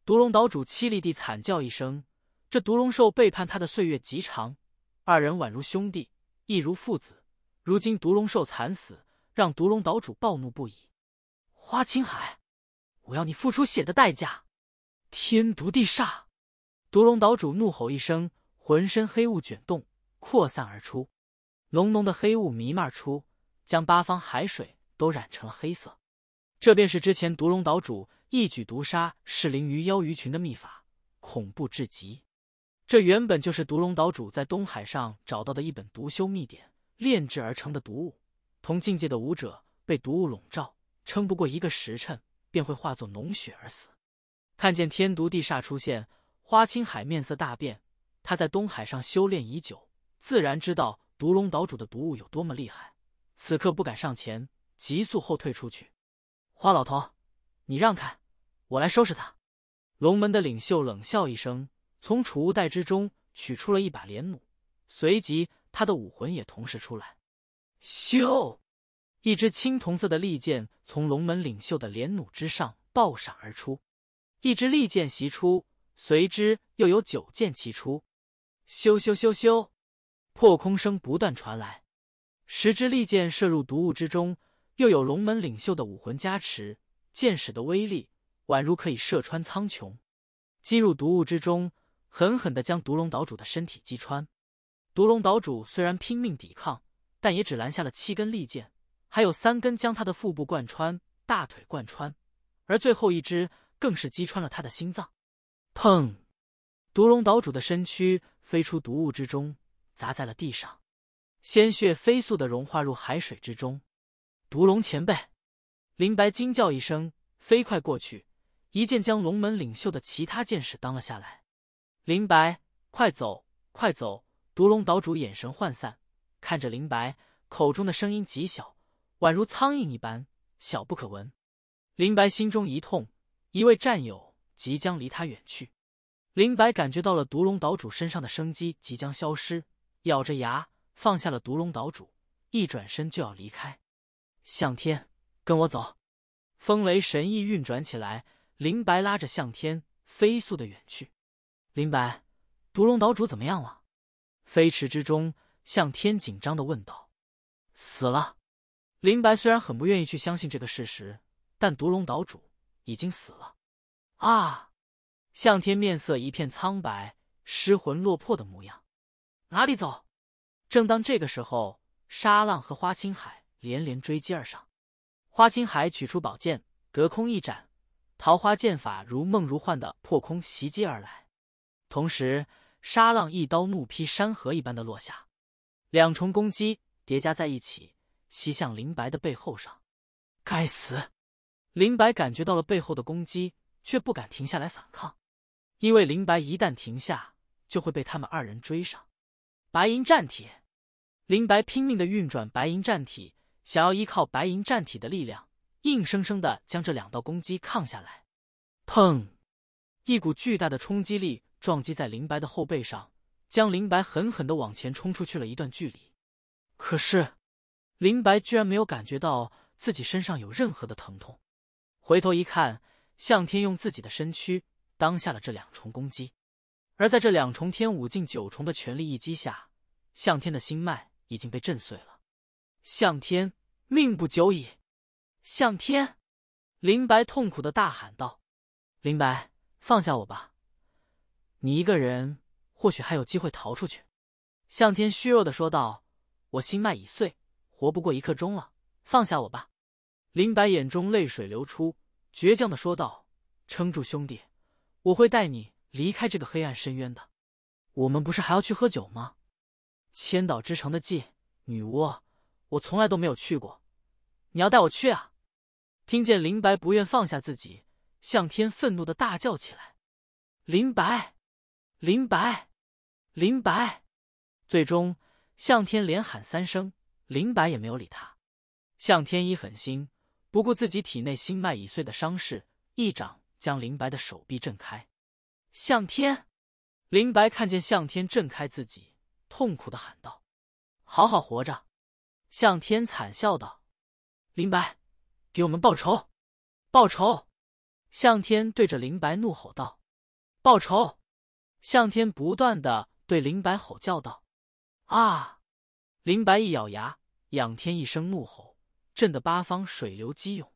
毒龙岛主凄厉地惨叫一声，这毒龙兽背叛他的岁月极长，二人宛如兄弟，亦如父子。如今毒龙兽惨死，让毒龙岛主暴怒不已。花青海，我要你付出血的代价！天毒地煞，毒龙岛主怒吼一声。浑身黑雾卷动扩散而出，浓浓的黑雾弥漫出，将八方海水都染成了黑色。这便是之前毒龙岛主一举毒杀噬灵鱼妖鱼群的秘法，恐怖至极。这原本就是毒龙岛主在东海上找到的一本毒修秘典炼制而成的毒物，同境界的武者被毒物笼罩，撑不过一个时辰，便会化作脓血而死。看见天毒地煞出现，花青海面色大变。他在东海上修炼已久，自然知道毒龙岛主的毒物有多么厉害。此刻不敢上前，急速后退出去。花老头，你让开，我来收拾他。龙门的领袖冷笑一声，从储物袋之中取出了一把连弩，随即他的武魂也同时出来。咻！一支青铜色的利剑从龙门领袖的连弩之上爆闪而出，一支利剑袭出，随之又有九剑齐出。咻咻咻咻，破空声不断传来，十支利箭射入毒雾之中，又有龙门领袖的武魂加持，箭矢的威力宛如可以射穿苍穹，击入毒雾之中，狠狠的将毒龙岛主的身体击穿。毒龙岛主虽然拼命抵抗，但也只拦下了七根利箭，还有三根将他的腹部贯穿、大腿贯穿，而最后一只更是击穿了他的心脏。砰！毒龙岛主的身躯。飞出毒雾之中，砸在了地上，鲜血飞速的融化入海水之中。毒龙前辈，林白惊叫一声，飞快过去，一剑将龙门领袖的其他剑士当了下来。林白，快走，快走！毒龙岛主眼神涣散，看着林白，口中的声音极小，宛如苍蝇一般，小不可闻。林白心中一痛，一位战友即将离他远去。林白感觉到了毒龙岛主身上的生机即将消失，咬着牙放下了毒龙岛主，一转身就要离开。向天，跟我走！风雷神翼运转起来，林白拉着向天飞速的远去。林白，毒龙岛主怎么样了？飞驰之中，向天紧张的问道：“死了。”林白虽然很不愿意去相信这个事实，但毒龙岛主已经死了。啊！向天面色一片苍白，失魂落魄的模样。哪里走？正当这个时候，沙浪和花青海连连追击而上。花青海取出宝剑，隔空一斩，桃花剑法如梦如幻的破空袭击而来。同时，沙浪一刀怒劈，山河一般的落下，两重攻击叠加在一起，袭向林白的背后上。该死！林白感觉到了背后的攻击，却不敢停下来反抗。因为林白一旦停下，就会被他们二人追上。白银战体，林白拼命的运转白银战体，想要依靠白银战体的力量，硬生生的将这两道攻击抗下来。砰！一股巨大的冲击力撞击在林白的后背上，将林白狠狠的往前冲出去了一段距离。可是，林白居然没有感觉到自己身上有任何的疼痛。回头一看，向天用自己的身躯。当下了这两重攻击，而在这两重天武境九重的全力一击下，向天的心脉已经被震碎了。向天命不久矣！向天，林白痛苦的大喊道：“林白，放下我吧，你一个人或许还有机会逃出去。”向天虚弱的说道：“我心脉已碎，活不过一刻钟了，放下我吧。”林白眼中泪水流出，倔强的说道：“撑住，兄弟。”我会带你离开这个黑暗深渊的。我们不是还要去喝酒吗？千岛之城的妓女窝，我从来都没有去过，你要带我去啊！听见林白不愿放下自己，向天愤怒的大叫起来：“林白，林白，林白！”最终，向天连喊三声，林白也没有理他。向天一狠心，不顾自己体内心脉已碎的伤势，一掌。将林白的手臂震开，向天，林白看见向天震开自己，痛苦的喊道：“好好活着。”向天惨笑道：“林白，给我们报仇，报仇！”向天对着林白怒吼道：“报仇！”向天不断的对林白吼叫道：“啊！”林白一咬牙，仰天一声怒吼，震得八方水流激涌，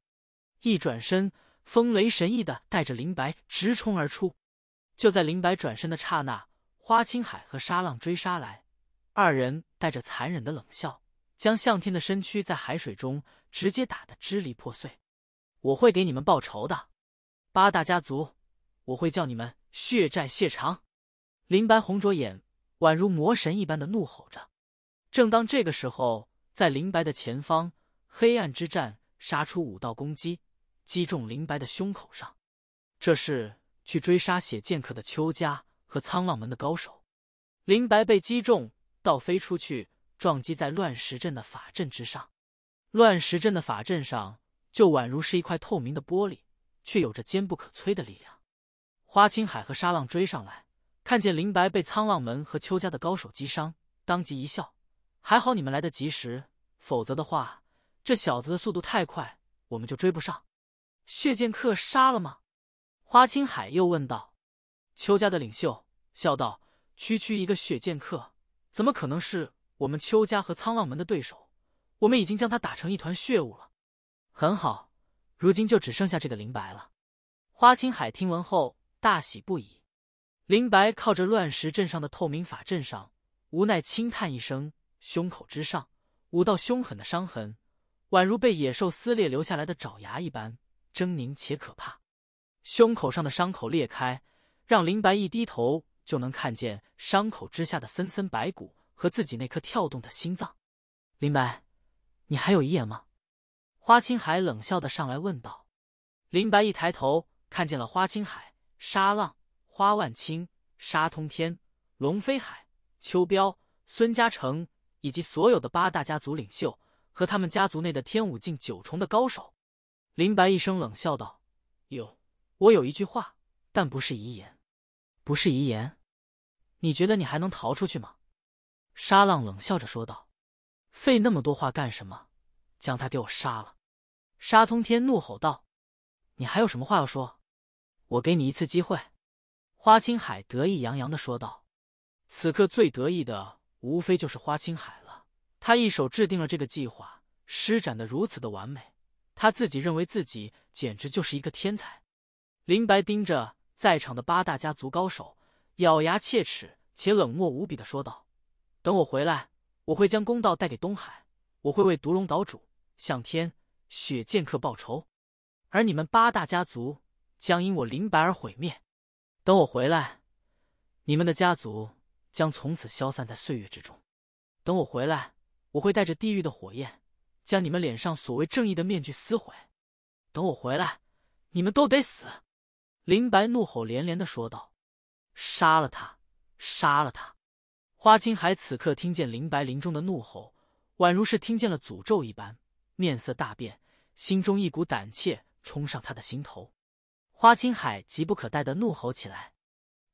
一转身。风雷神翼的带着林白直冲而出，就在林白转身的刹那，花青海和沙浪追杀来，二人带着残忍的冷笑，将向天的身躯在海水中直接打得支离破碎。我会给你们报仇的，八大家族，我会叫你们血债血偿！林白红着眼，宛如魔神一般的怒吼着。正当这个时候，在林白的前方，黑暗之战杀出五道攻击。击中林白的胸口上，这是去追杀血剑客的邱家和沧浪门的高手。林白被击中，倒飞出去，撞击在乱石阵的法阵之上。乱石阵的法阵上就宛如是一块透明的玻璃，却有着坚不可摧的力量。花青海和沙浪追上来，看见林白被沧浪门和邱家的高手击伤，当即一笑：“还好你们来得及时，否则的话，这小子的速度太快，我们就追不上。”血剑客杀了吗？花青海又问道。邱家的领袖笑道：“区区一个血剑客，怎么可能是我们邱家和苍浪门的对手？我们已经将他打成一团血雾了。”很好，如今就只剩下这个林白了。花青海听闻后大喜不已。林白靠着乱石阵上的透明法阵上，无奈轻叹一声，胸口之上五道凶狠的伤痕，宛如被野兽撕裂留下来的爪牙一般。狰狞且可怕，胸口上的伤口裂开，让林白一低头就能看见伤口之下的森森白骨和自己那颗跳动的心脏。林白，你还有遗言吗？花青海冷笑的上来问道。林白一抬头，看见了花青海、沙浪、花万青、沙通天、龙飞海、秋彪、孙嘉诚以及所有的八大家族领袖和他们家族内的天武境九重的高手。林白一声冷笑道：“有，我有一句话，但不是遗言，不是遗言。你觉得你还能逃出去吗？”沙浪冷笑着说道：“费那么多话干什么？将他给我杀了！”沙通天怒吼道：“你还有什么话要说？我给你一次机会。”花青海得意洋洋的说道：“此刻最得意的无非就是花青海了，他一手制定了这个计划，施展的如此的完美。”他自己认为自己简直就是一个天才。林白盯着在场的八大家族高手，咬牙切齿且冷漠无比的说道：“等我回来，我会将公道带给东海，我会为独龙岛主向天雪剑客报仇，而你们八大家族将因我林白而毁灭。等我回来，你们的家族将从此消散在岁月之中。等我回来，我会带着地狱的火焰。”将你们脸上所谓正义的面具撕毁！等我回来，你们都得死！林白怒吼连连的说道：“杀了他，杀了他！”花青海此刻听见林白临终的怒吼，宛如是听见了诅咒一般，面色大变，心中一股胆怯冲上他的心头。花青海急不可待的怒吼起来：“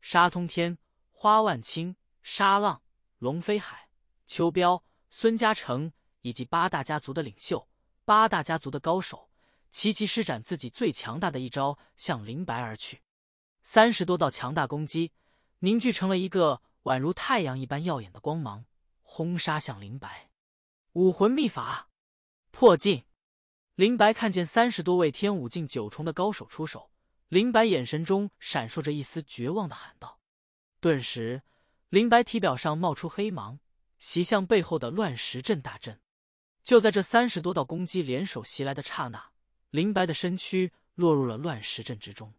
杀通天，花万青，杀浪龙飞海，秋彪，孙嘉诚！”以及八大家族的领袖、八大家族的高手齐齐施展自己最强大的一招，向林白而去。三十多道强大攻击凝聚成了一个宛如太阳一般耀眼的光芒，轰杀向林白。武魂秘法破境。林白看见三十多位天武境九重的高手出手，林白眼神中闪烁着一丝绝望的喊道：“顿时，林白体表上冒出黑芒，袭向背后的乱石阵大阵。”就在这三十多道攻击联手袭来的刹那，林白的身躯落入了乱石阵之中。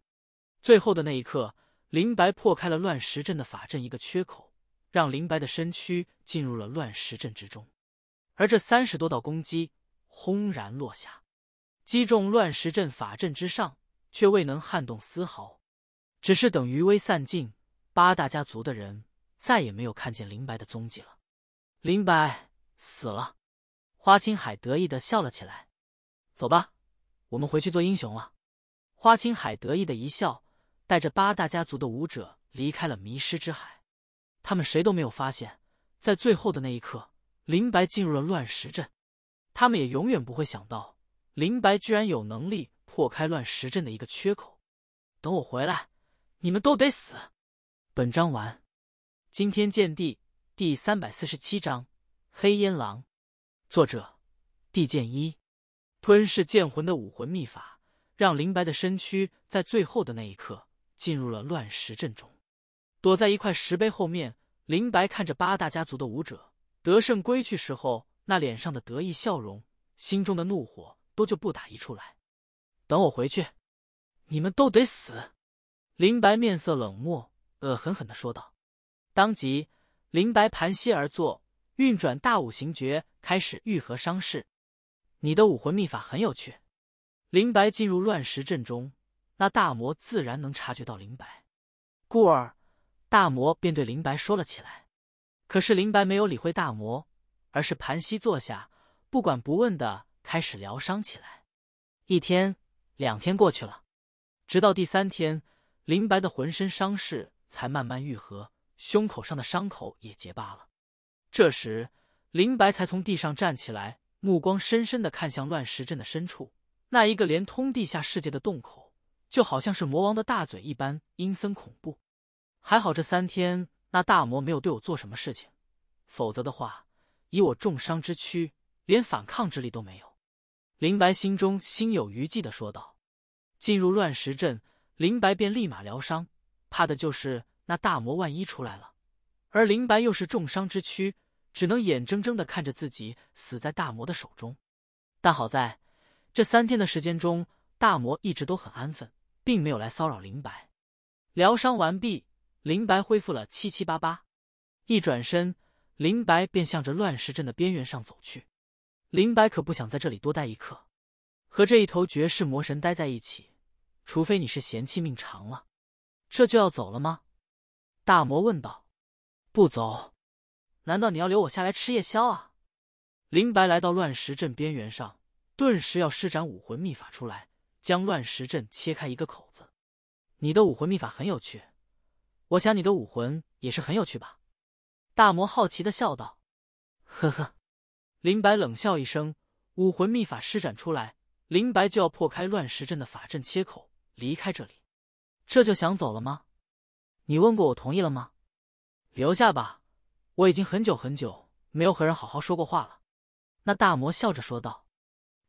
最后的那一刻，林白破开了乱石阵的法阵一个缺口，让林白的身躯进入了乱石阵之中。而这三十多道攻击轰然落下，击中乱石阵法阵之上，却未能撼动丝毫。只是等余威散尽，八大家族的人再也没有看见林白的踪迹了。林白死了。花青海得意的笑了起来，走吧，我们回去做英雄了。花青海得意的一笑，带着八大家族的武者离开了迷失之海。他们谁都没有发现，在最后的那一刻，林白进入了乱石阵。他们也永远不会想到，林白居然有能力破开乱石阵的一个缺口。等我回来，你们都得死。本章完。惊天剑地第三百四十七章：黑烟狼。作者，地剑一，吞噬剑魂的武魂秘法，让林白的身躯在最后的那一刻进入了乱石阵中，躲在一块石碑后面。林白看着八大家族的武者得胜归去时候那脸上的得意笑容，心中的怒火都就不打一处来。等我回去，你们都得死！林白面色冷漠，恶狠狠的说道。当即，林白盘膝而坐。运转大五行诀，开始愈合伤势。你的武魂秘法很有趣。林白进入乱石阵中，那大魔自然能察觉到林白，故而大魔便对林白说了起来。可是林白没有理会大魔，而是盘膝坐下，不管不问的开始疗伤起来。一天、两天过去了，直到第三天，林白的浑身伤势才慢慢愈合，胸口上的伤口也结疤了。这时，林白才从地上站起来，目光深深的看向乱石镇的深处，那一个连通地下世界的洞口，就好像是魔王的大嘴一般阴森恐怖。还好这三天那大魔没有对我做什么事情，否则的话，以我重伤之躯，连反抗之力都没有。林白心中心有余悸的说道：“进入乱石镇，林白便立马疗伤，怕的就是那大魔万一出来了，而林白又是重伤之躯。”只能眼睁睁的看着自己死在大魔的手中，但好在这三天的时间中，大魔一直都很安分，并没有来骚扰林白。疗伤完毕，林白恢复了七七八八。一转身，林白便向着乱石镇的边缘上走去。林白可不想在这里多待一刻，和这一头绝世魔神待在一起，除非你是嫌弃命长了。这就要走了吗？大魔问道。不走。难道你要留我下来吃夜宵啊？林白来到乱石阵边缘上，顿时要施展武魂秘法出来，将乱石阵切开一个口子。你的武魂秘法很有趣，我想你的武魂也是很有趣吧？大魔好奇的笑道：“呵呵。”林白冷笑一声，武魂秘法施展出来，林白就要破开乱石阵的法阵切口，离开这里。这就想走了吗？你问过我同意了吗？留下吧。我已经很久很久没有和人好好说过话了。”那大魔笑着说道。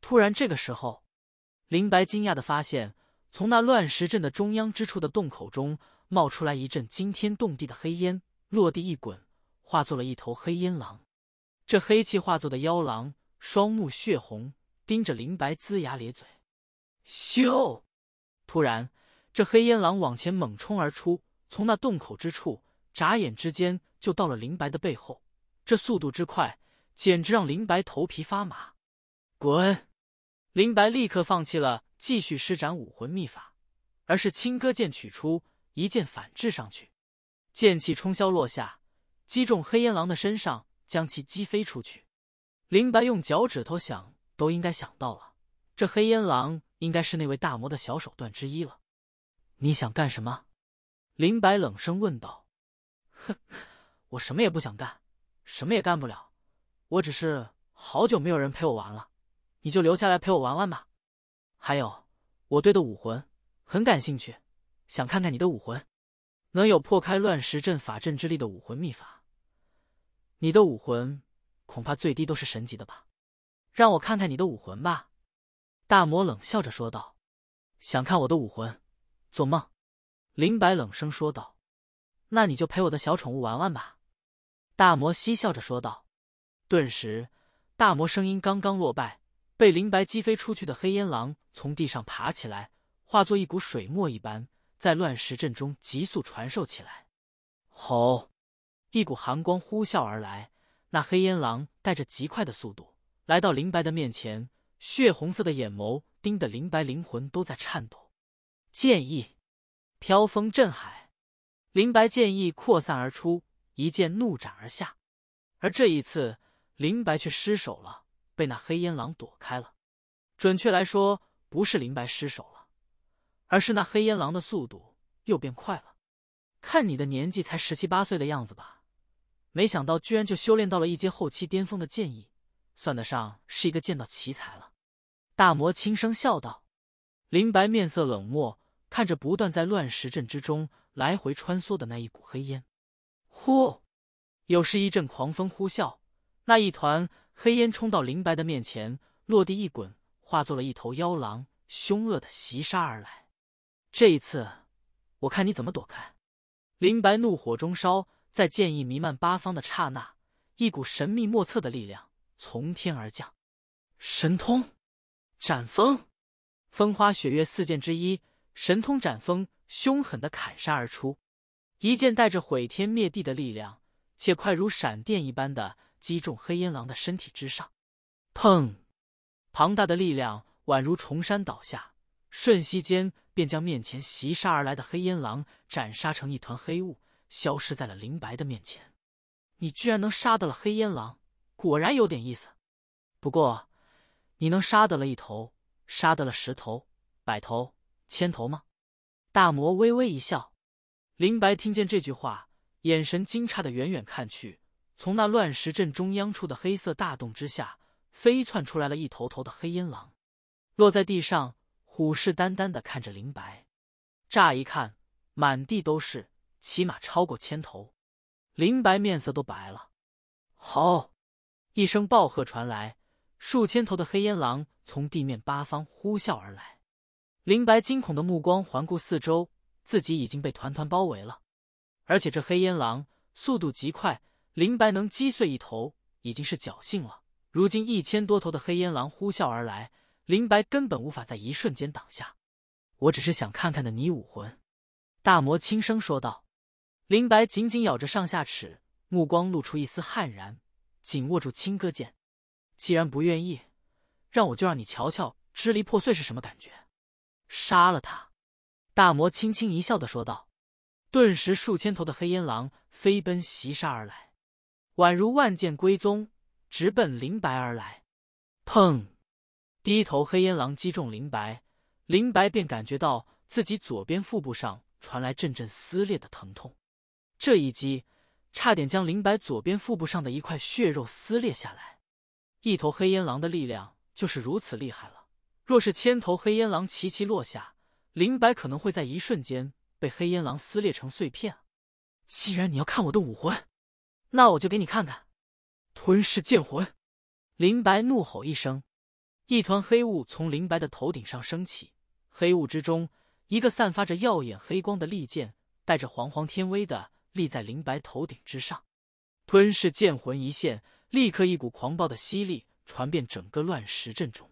突然，这个时候，林白惊讶的发现，从那乱石阵的中央之处的洞口中冒出来一阵惊天动地的黑烟，落地一滚，化作了一头黑烟狼。这黑气化作的妖狼，双目血红，盯着林白，龇牙咧嘴。咻！突然，这黑烟狼往前猛冲而出，从那洞口之处，眨眼之间。就到了林白的背后，这速度之快，简直让林白头皮发麻。滚！林白立刻放弃了继续施展武魂秘法，而是青歌剑取出，一剑反制上去。剑气冲霄落下，击中黑烟狼的身上，将其击飞出去。林白用脚趾头想，都应该想到了，这黑烟狼应该是那位大魔的小手段之一了。你想干什么？林白冷声问道。哼。我什么也不想干，什么也干不了。我只是好久没有人陪我玩了，你就留下来陪我玩玩吧。还有，我对的武魂很感兴趣，想看看你的武魂，能有破开乱石阵法阵之力的武魂秘法。你的武魂恐怕最低都是神级的吧？让我看看你的武魂吧。大魔冷笑着说道：“想看我的武魂，做梦！”林白冷声说道：“那你就陪我的小宠物玩玩吧。”大魔嬉笑着说道，顿时，大魔声音刚刚落败，被林白击飞出去的黑烟狼从地上爬起来，化作一股水墨一般，在乱石阵中急速传授起来。吼！一股寒光呼啸而来，那黑烟狼带着极快的速度来到林白的面前，血红色的眼眸盯得林白灵魂都在颤抖。剑意，飘风震海，林白剑意扩散而出。一剑怒斩而下，而这一次林白却失手了，被那黑烟狼躲开了。准确来说，不是林白失手了，而是那黑烟狼的速度又变快了。看你的年纪才十七八岁的样子吧，没想到居然就修炼到了一阶后期巅峰的剑意，算得上是一个剑道奇才了。大魔轻声笑道。林白面色冷漠，看着不断在乱石阵之中来回穿梭的那一股黑烟。呼！有是一阵狂风呼啸，那一团黑烟冲到林白的面前，落地一滚，化作了一头妖狼，凶恶的袭杀而来。这一次，我看你怎么躲开！林白怒火中烧，在剑意弥漫八方的刹那，一股神秘莫测的力量从天而降，神通斩风，风花雪月四剑之一，神通斩风，凶狠的砍杀而出。一剑带着毁天灭地的力量，且快如闪电一般的击中黑烟狼的身体之上，砰！庞大的力量宛如重山倒下，瞬息间便将面前袭杀而来的黑烟狼斩杀成一团黑雾，消失在了林白的面前。你居然能杀得了黑烟狼，果然有点意思。不过，你能杀得了？一头，杀得了十头，百头，千头吗？大魔微微一笑。林白听见这句话，眼神惊诧的远远看去，从那乱石阵中央处的黑色大洞之下，飞窜出来了一头头的黑烟狼，落在地上，虎视眈眈的看着林白。乍一看，满地都是，起码超过千头。林白面色都白了。好，一声暴喝传来，数千头的黑烟狼从地面八方呼啸而来。林白惊恐的目光环顾四周。自己已经被团团包围了，而且这黑烟狼速度极快，林白能击碎一头已经是侥幸了。如今一千多头的黑烟狼呼啸而来，林白根本无法在一瞬间挡下。我只是想看看的，你武魂，大魔轻声说道。林白紧紧咬着上下齿，目光露出一丝悍然，紧握住青歌剑。既然不愿意，让我就让你瞧瞧支离破碎是什么感觉。杀了他。大魔轻轻一笑的说道，顿时数千头的黑烟狼飞奔袭杀而来，宛如万箭归宗，直奔林白而来。砰！第一头黑烟狼击中林白，林白便感觉到自己左边腹部上传来阵阵撕裂的疼痛。这一击差点将林白左边腹部上的一块血肉撕裂下来。一头黑烟狼的力量就是如此厉害了，若是千头黑烟狼齐齐落下。林白可能会在一瞬间被黑烟狼撕裂成碎片。既然你要看我的武魂，那我就给你看看吞噬剑魂。林白怒吼一声，一团黑雾从林白的头顶上升起，黑雾之中，一个散发着耀眼黑光的利剑，带着煌煌天威的立在林白头顶之上。吞噬剑魂一现，立刻一股狂暴的吸力传遍整个乱石阵中，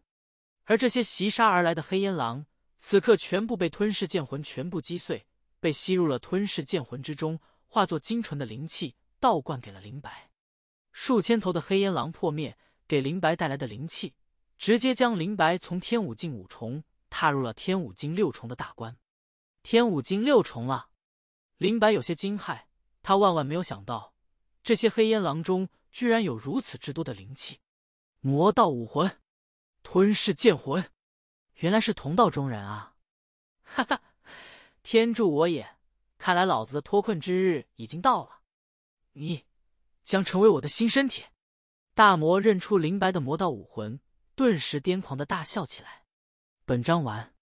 而这些袭杀而来的黑烟狼。此刻全部被吞噬剑魂全部击碎，被吸入了吞噬剑魂之中，化作精纯的灵气倒灌给了林白。数千头的黑烟狼破灭，给林白带来的灵气，直接将林白从天武境五重踏入了天武境六重的大关。天武境六重了，林白有些惊骇，他万万没有想到，这些黑烟狼中居然有如此之多的灵气。魔道武魂，吞噬剑魂。原来是同道中人啊，哈哈，天助我也！看来老子的脱困之日已经到了，你将成为我的新身体。大魔认出林白的魔道武魂，顿时癫狂的大笑起来。本章完。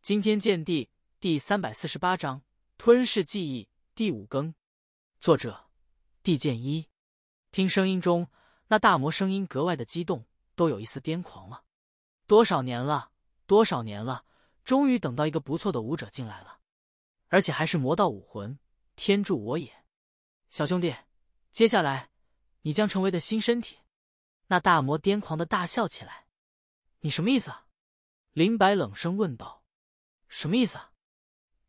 惊天剑帝第三百四十八章吞噬记忆第五更。作者：地剑一。听声音中，那大魔声音格外的激动，都有一丝癫狂了。多少年了。多少年了，终于等到一个不错的武者进来了，而且还是魔道武魂，天助我也！小兄弟，接下来你将成为的新身体。那大魔癫狂的大笑起来：“你什么意思？”林白冷声问道：“什么意思？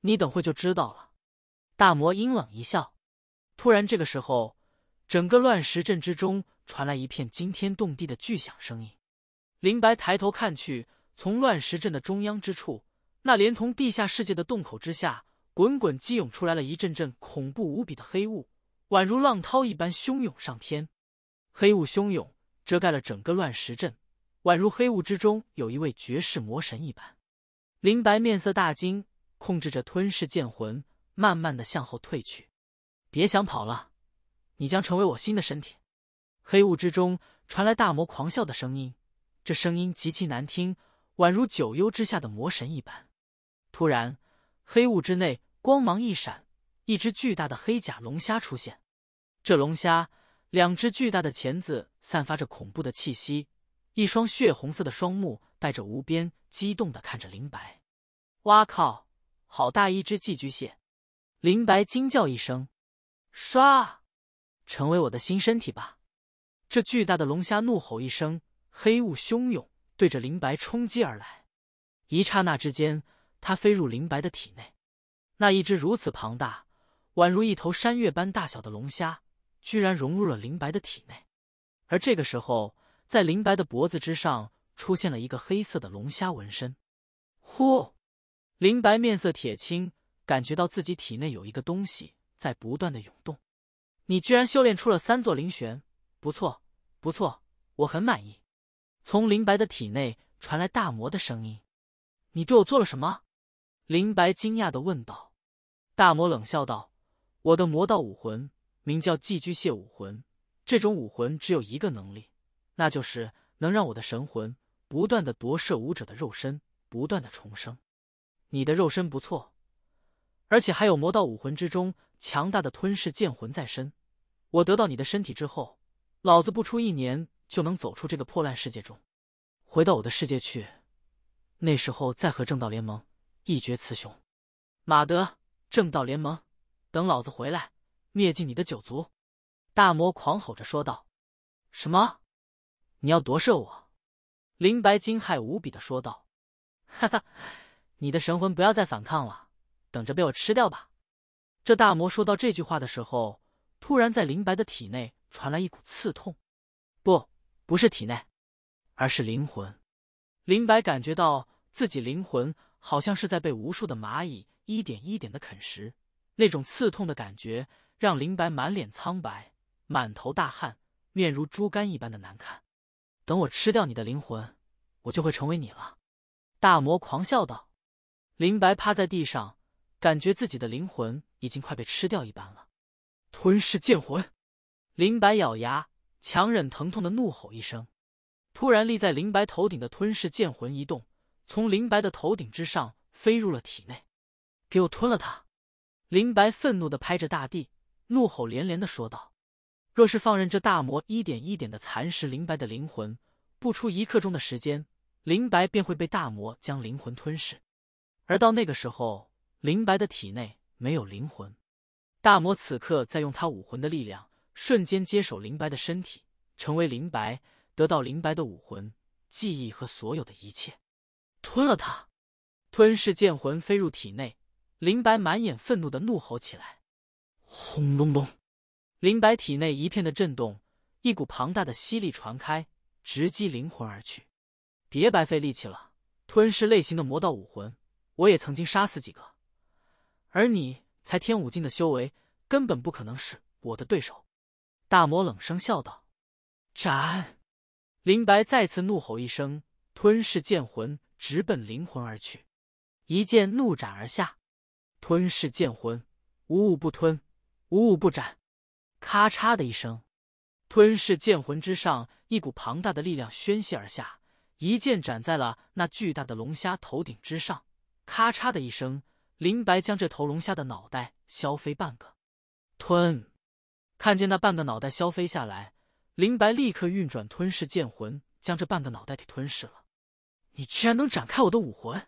你等会就知道了。”大魔阴冷一笑。突然，这个时候，整个乱石阵之中传来一片惊天动地的巨响声音。林白抬头看去。从乱石阵的中央之处，那连同地下世界的洞口之下，滚滚激涌出来了一阵阵恐怖无比的黑雾，宛如浪涛一般汹涌上天。黑雾汹涌，遮盖了整个乱石阵，宛如黑雾之中有一位绝世魔神一般。林白面色大惊，控制着吞噬剑魂，慢慢的向后退去。别想跑了，你将成为我新的身体。黑雾之中传来大魔狂笑的声音，这声音极其难听。宛如九幽之下的魔神一般，突然，黑雾之内光芒一闪，一只巨大的黑甲龙虾出现。这龙虾两只巨大的钳子散发着恐怖的气息，一双血红色的双目带着无边激动的看着林白。哇靠！好大一只寄居蟹！林白惊叫一声，唰，成为我的新身体吧！这巨大的龙虾怒吼一声，黑雾汹涌。对着林白冲击而来，一刹那之间，他飞入林白的体内。那一只如此庞大，宛如一头山岳般大小的龙虾，居然融入了林白的体内。而这个时候，在林白的脖子之上出现了一个黑色的龙虾纹身。呼！林白面色铁青，感觉到自己体内有一个东西在不断的涌动。你居然修炼出了三座灵玄，不错，不错，我很满意。从林白的体内传来大魔的声音：“你对我做了什么？”林白惊讶的问道。大魔冷笑道：“我的魔道武魂名叫寄居蟹武魂，这种武魂只有一个能力，那就是能让我的神魂不断的夺舍武者的肉身，不断的重生。你的肉身不错，而且还有魔道武魂之中强大的吞噬剑魂在身。我得到你的身体之后，老子不出一年。”就能走出这个破烂世界中，回到我的世界去。那时候再和正道联盟一决雌雄。马德，正道联盟，等老子回来灭尽你的九族！大魔狂吼着说道：“什么？你要夺舍我？”林白惊骇无比的说道：“哈哈，你的神魂不要再反抗了，等着被我吃掉吧。”这大魔说到这句话的时候，突然在林白的体内传来一股刺痛。不。不是体内，而是灵魂。林白感觉到自己灵魂好像是在被无数的蚂蚁一点一点的啃食，那种刺痛的感觉让林白满脸苍白、满头大汗、面如猪肝一般的难看。等我吃掉你的灵魂，我就会成为你了。”大魔狂笑道。林白趴在地上，感觉自己的灵魂已经快被吃掉一般了。“吞噬剑魂！”林白咬牙。强忍疼痛的怒吼一声，突然立在林白头顶的吞噬剑魂一动，从林白的头顶之上飞入了体内。给我吞了他！林白愤怒的拍着大地，怒吼连连的说道：“若是放任这大魔一点一点的蚕食林白的灵魂，不出一刻钟的时间，林白便会被大魔将灵魂吞噬。而到那个时候，林白的体内没有灵魂，大魔此刻在用他武魂的力量。”瞬间接手林白的身体，成为林白，得到林白的武魂、记忆和所有的一切，吞了他！吞噬剑魂飞入体内，林白满眼愤怒的怒吼起来。轰隆隆！林白体内一片的震动，一股庞大的吸力传开，直击灵魂而去。别白费力气了，吞噬类型的魔道武魂，我也曾经杀死几个，而你才天武境的修为，根本不可能是我的对手。大魔冷声笑道：“斩！”林白再次怒吼一声，吞噬剑魂，直奔灵魂而去。一剑怒斩而下，吞噬剑魂，无物不吞，无物不斩。咔嚓的一声，吞噬剑魂之上，一股庞大的力量宣泄而下，一剑斩在了那巨大的龙虾头顶之上。咔嚓的一声，林白将这头龙虾的脑袋削飞半个，吞。看见那半个脑袋削飞下来，林白立刻运转吞噬剑魂，将这半个脑袋给吞噬了。你居然能展开我的武魂！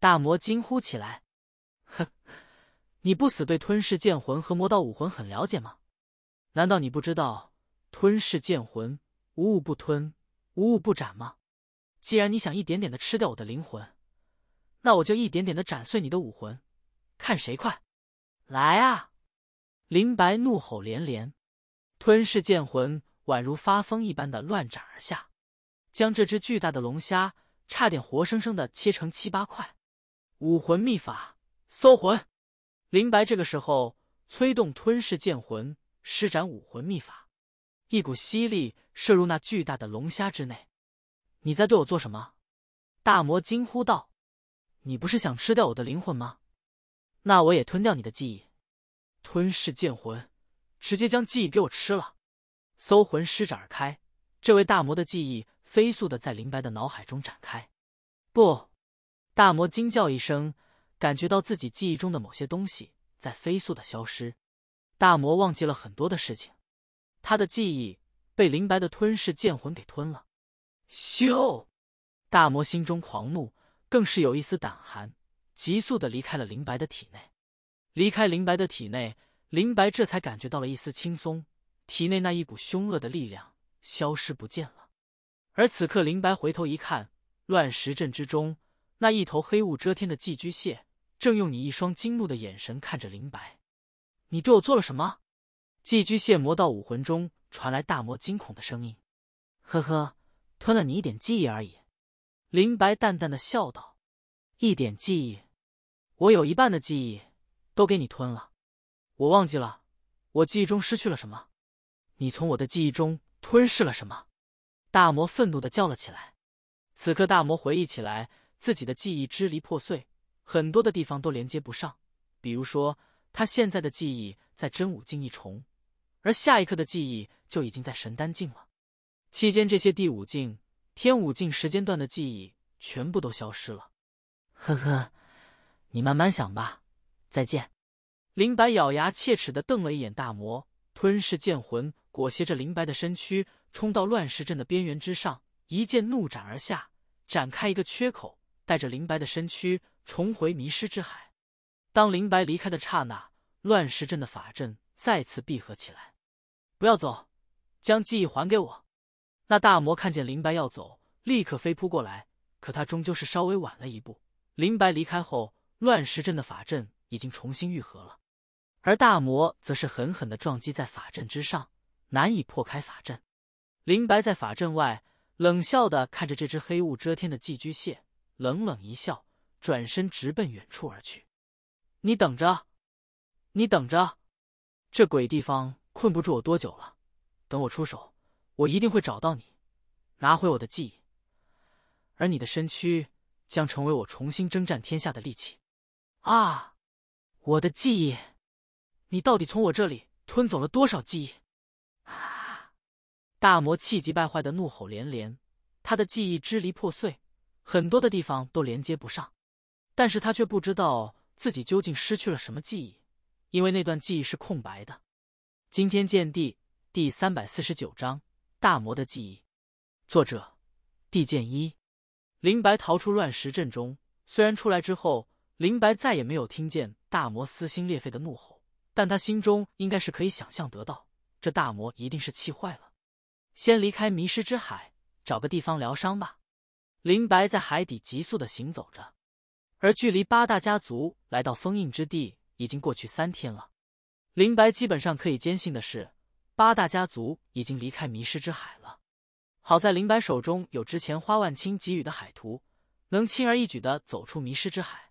大魔惊呼起来：“哼，你不死对吞噬剑魂和魔道武魂很了解吗？难道你不知道吞噬剑魂无物不吞，无物不斩吗？既然你想一点点的吃掉我的灵魂，那我就一点点的斩碎你的武魂，看谁快！来啊！”林白怒吼连连，吞噬剑魂宛如发疯一般的乱斩而下，将这只巨大的龙虾差点活生生的切成七八块。武魂秘法，搜魂！林白这个时候催动吞噬剑魂，施展武魂秘法，一股吸力射入那巨大的龙虾之内。你在对我做什么？大魔惊呼道：“你不是想吃掉我的灵魂吗？那我也吞掉你的记忆。”吞噬剑魂，直接将记忆给我吃了。搜魂施展而开，这位大魔的记忆飞速的在林白的脑海中展开。不，大魔惊叫一声，感觉到自己记忆中的某些东西在飞速的消失。大魔忘记了很多的事情，他的记忆被林白的吞噬剑魂给吞了。咻！大魔心中狂怒，更是有一丝胆寒，急速的离开了林白的体内。离开林白的体内，林白这才感觉到了一丝轻松，体内那一股凶恶的力量消失不见了。而此刻，林白回头一看，乱石阵之中，那一头黑雾遮天的寄居蟹正用你一双惊怒的眼神看着林白。你对我做了什么？寄居蟹魔道武魂中传来大魔惊恐的声音。呵呵，吞了你一点记忆而已。林白淡淡的笑道：“一点记忆，我有一半的记忆。”都给你吞了，我忘记了，我记忆中失去了什么？你从我的记忆中吞噬了什么？大魔愤怒的叫了起来。此刻，大魔回忆起来，自己的记忆支离破碎，很多的地方都连接不上。比如说，他现在的记忆在真武境一重，而下一刻的记忆就已经在神丹境了。期间，这些第五境、天武境时间段的记忆全部都消失了。呵呵，你慢慢想吧。再见，林白咬牙切齿的瞪了一眼大魔，吞噬剑魂裹挟着林白的身躯冲到乱石阵的边缘之上，一剑怒斩而下，展开一个缺口，带着林白的身躯重回迷失之海。当林白离开的刹那，乱石阵的法阵再次闭合起来。不要走，将记忆还给我。那大魔看见林白要走，立刻飞扑过来，可他终究是稍微晚了一步。林白离开后，乱石阵的法阵。已经重新愈合了，而大魔则是狠狠的撞击在法阵之上，难以破开法阵。林白在法阵外冷笑的看着这只黑雾遮天的寄居蟹，冷冷一笑，转身直奔远处而去。你等着，你等着，这鬼地方困不住我多久了？等我出手，我一定会找到你，拿回我的记忆，而你的身躯将成为我重新征战天下的利器。啊！我的记忆，你到底从我这里吞走了多少记忆？啊！大魔气急败坏的怒吼连连，他的记忆支离破碎，很多的地方都连接不上，但是他却不知道自己究竟失去了什么记忆，因为那段记忆是空白的。惊天剑地第三百四十九章：大魔的记忆。作者：地剑一。林白逃出乱石阵中，虽然出来之后。林白再也没有听见大魔撕心裂肺的怒吼，但他心中应该是可以想象得到，这大魔一定是气坏了。先离开迷失之海，找个地方疗伤吧。林白在海底急速的行走着，而距离八大家族来到封印之地已经过去三天了。林白基本上可以坚信的是，八大家族已经离开迷失之海了。好在林白手中有之前花万青给予的海图，能轻而易举的走出迷失之海。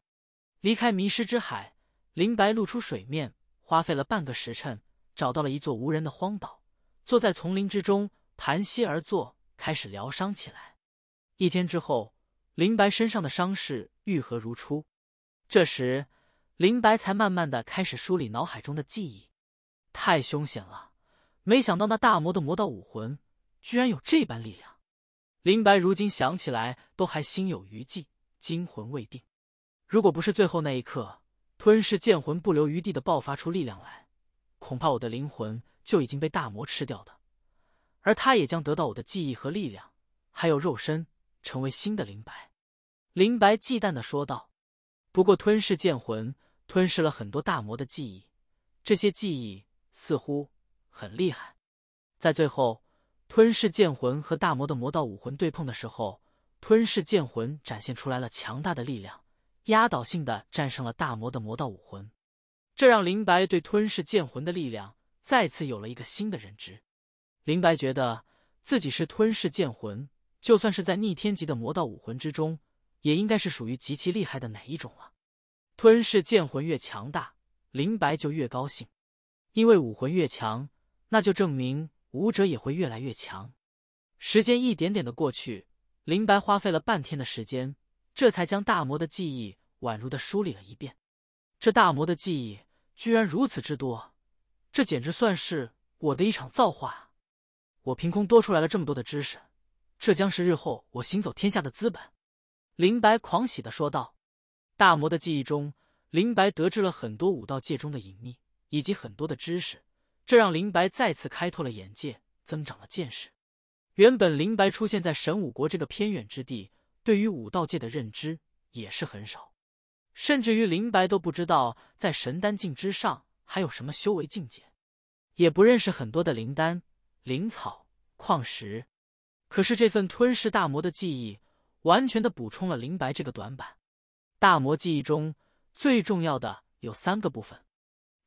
离开迷失之海，林白露出水面，花费了半个时辰，找到了一座无人的荒岛，坐在丛林之中盘膝而坐，开始疗伤起来。一天之后，林白身上的伤势愈合如初。这时，林白才慢慢的开始梳理脑海中的记忆。太凶险了，没想到那大魔的魔道武魂居然有这般力量。林白如今想起来都还心有余悸，惊魂未定。如果不是最后那一刻，吞噬剑魂不留余地的爆发出力量来，恐怕我的灵魂就已经被大魔吃掉的，而他也将得到我的记忆和力量，还有肉身，成为新的灵白。灵白忌惮的说道：“不过，吞噬剑魂吞噬了很多大魔的记忆，这些记忆似乎很厉害。在最后，吞噬剑魂和大魔的魔道武魂对碰的时候，吞噬剑魂展现出来了强大的力量。”压倒性的战胜了大魔的魔道武魂，这让林白对吞噬剑魂的力量再次有了一个新的认知。林白觉得自己是吞噬剑魂，就算是在逆天级的魔道武魂之中，也应该是属于极其厉害的哪一种了。吞噬剑魂越强大，林白就越高兴，因为武魂越强，那就证明武者也会越来越强。时间一点点的过去，林白花费了半天的时间。这才将大魔的记忆宛如的梳理了一遍，这大魔的记忆居然如此之多，这简直算是我的一场造化，我凭空多出来了这么多的知识，这将是日后我行走天下的资本。林白狂喜的说道。大魔的记忆中，林白得知了很多武道界中的隐秘，以及很多的知识，这让林白再次开拓了眼界，增长了见识。原本林白出现在神武国这个偏远之地。对于武道界的认知也是很少，甚至于林白都不知道在神丹境之上还有什么修为境界，也不认识很多的灵丹、灵草、矿石。可是这份吞噬大魔的记忆，完全的补充了林白这个短板。大魔记忆中最重要的有三个部分，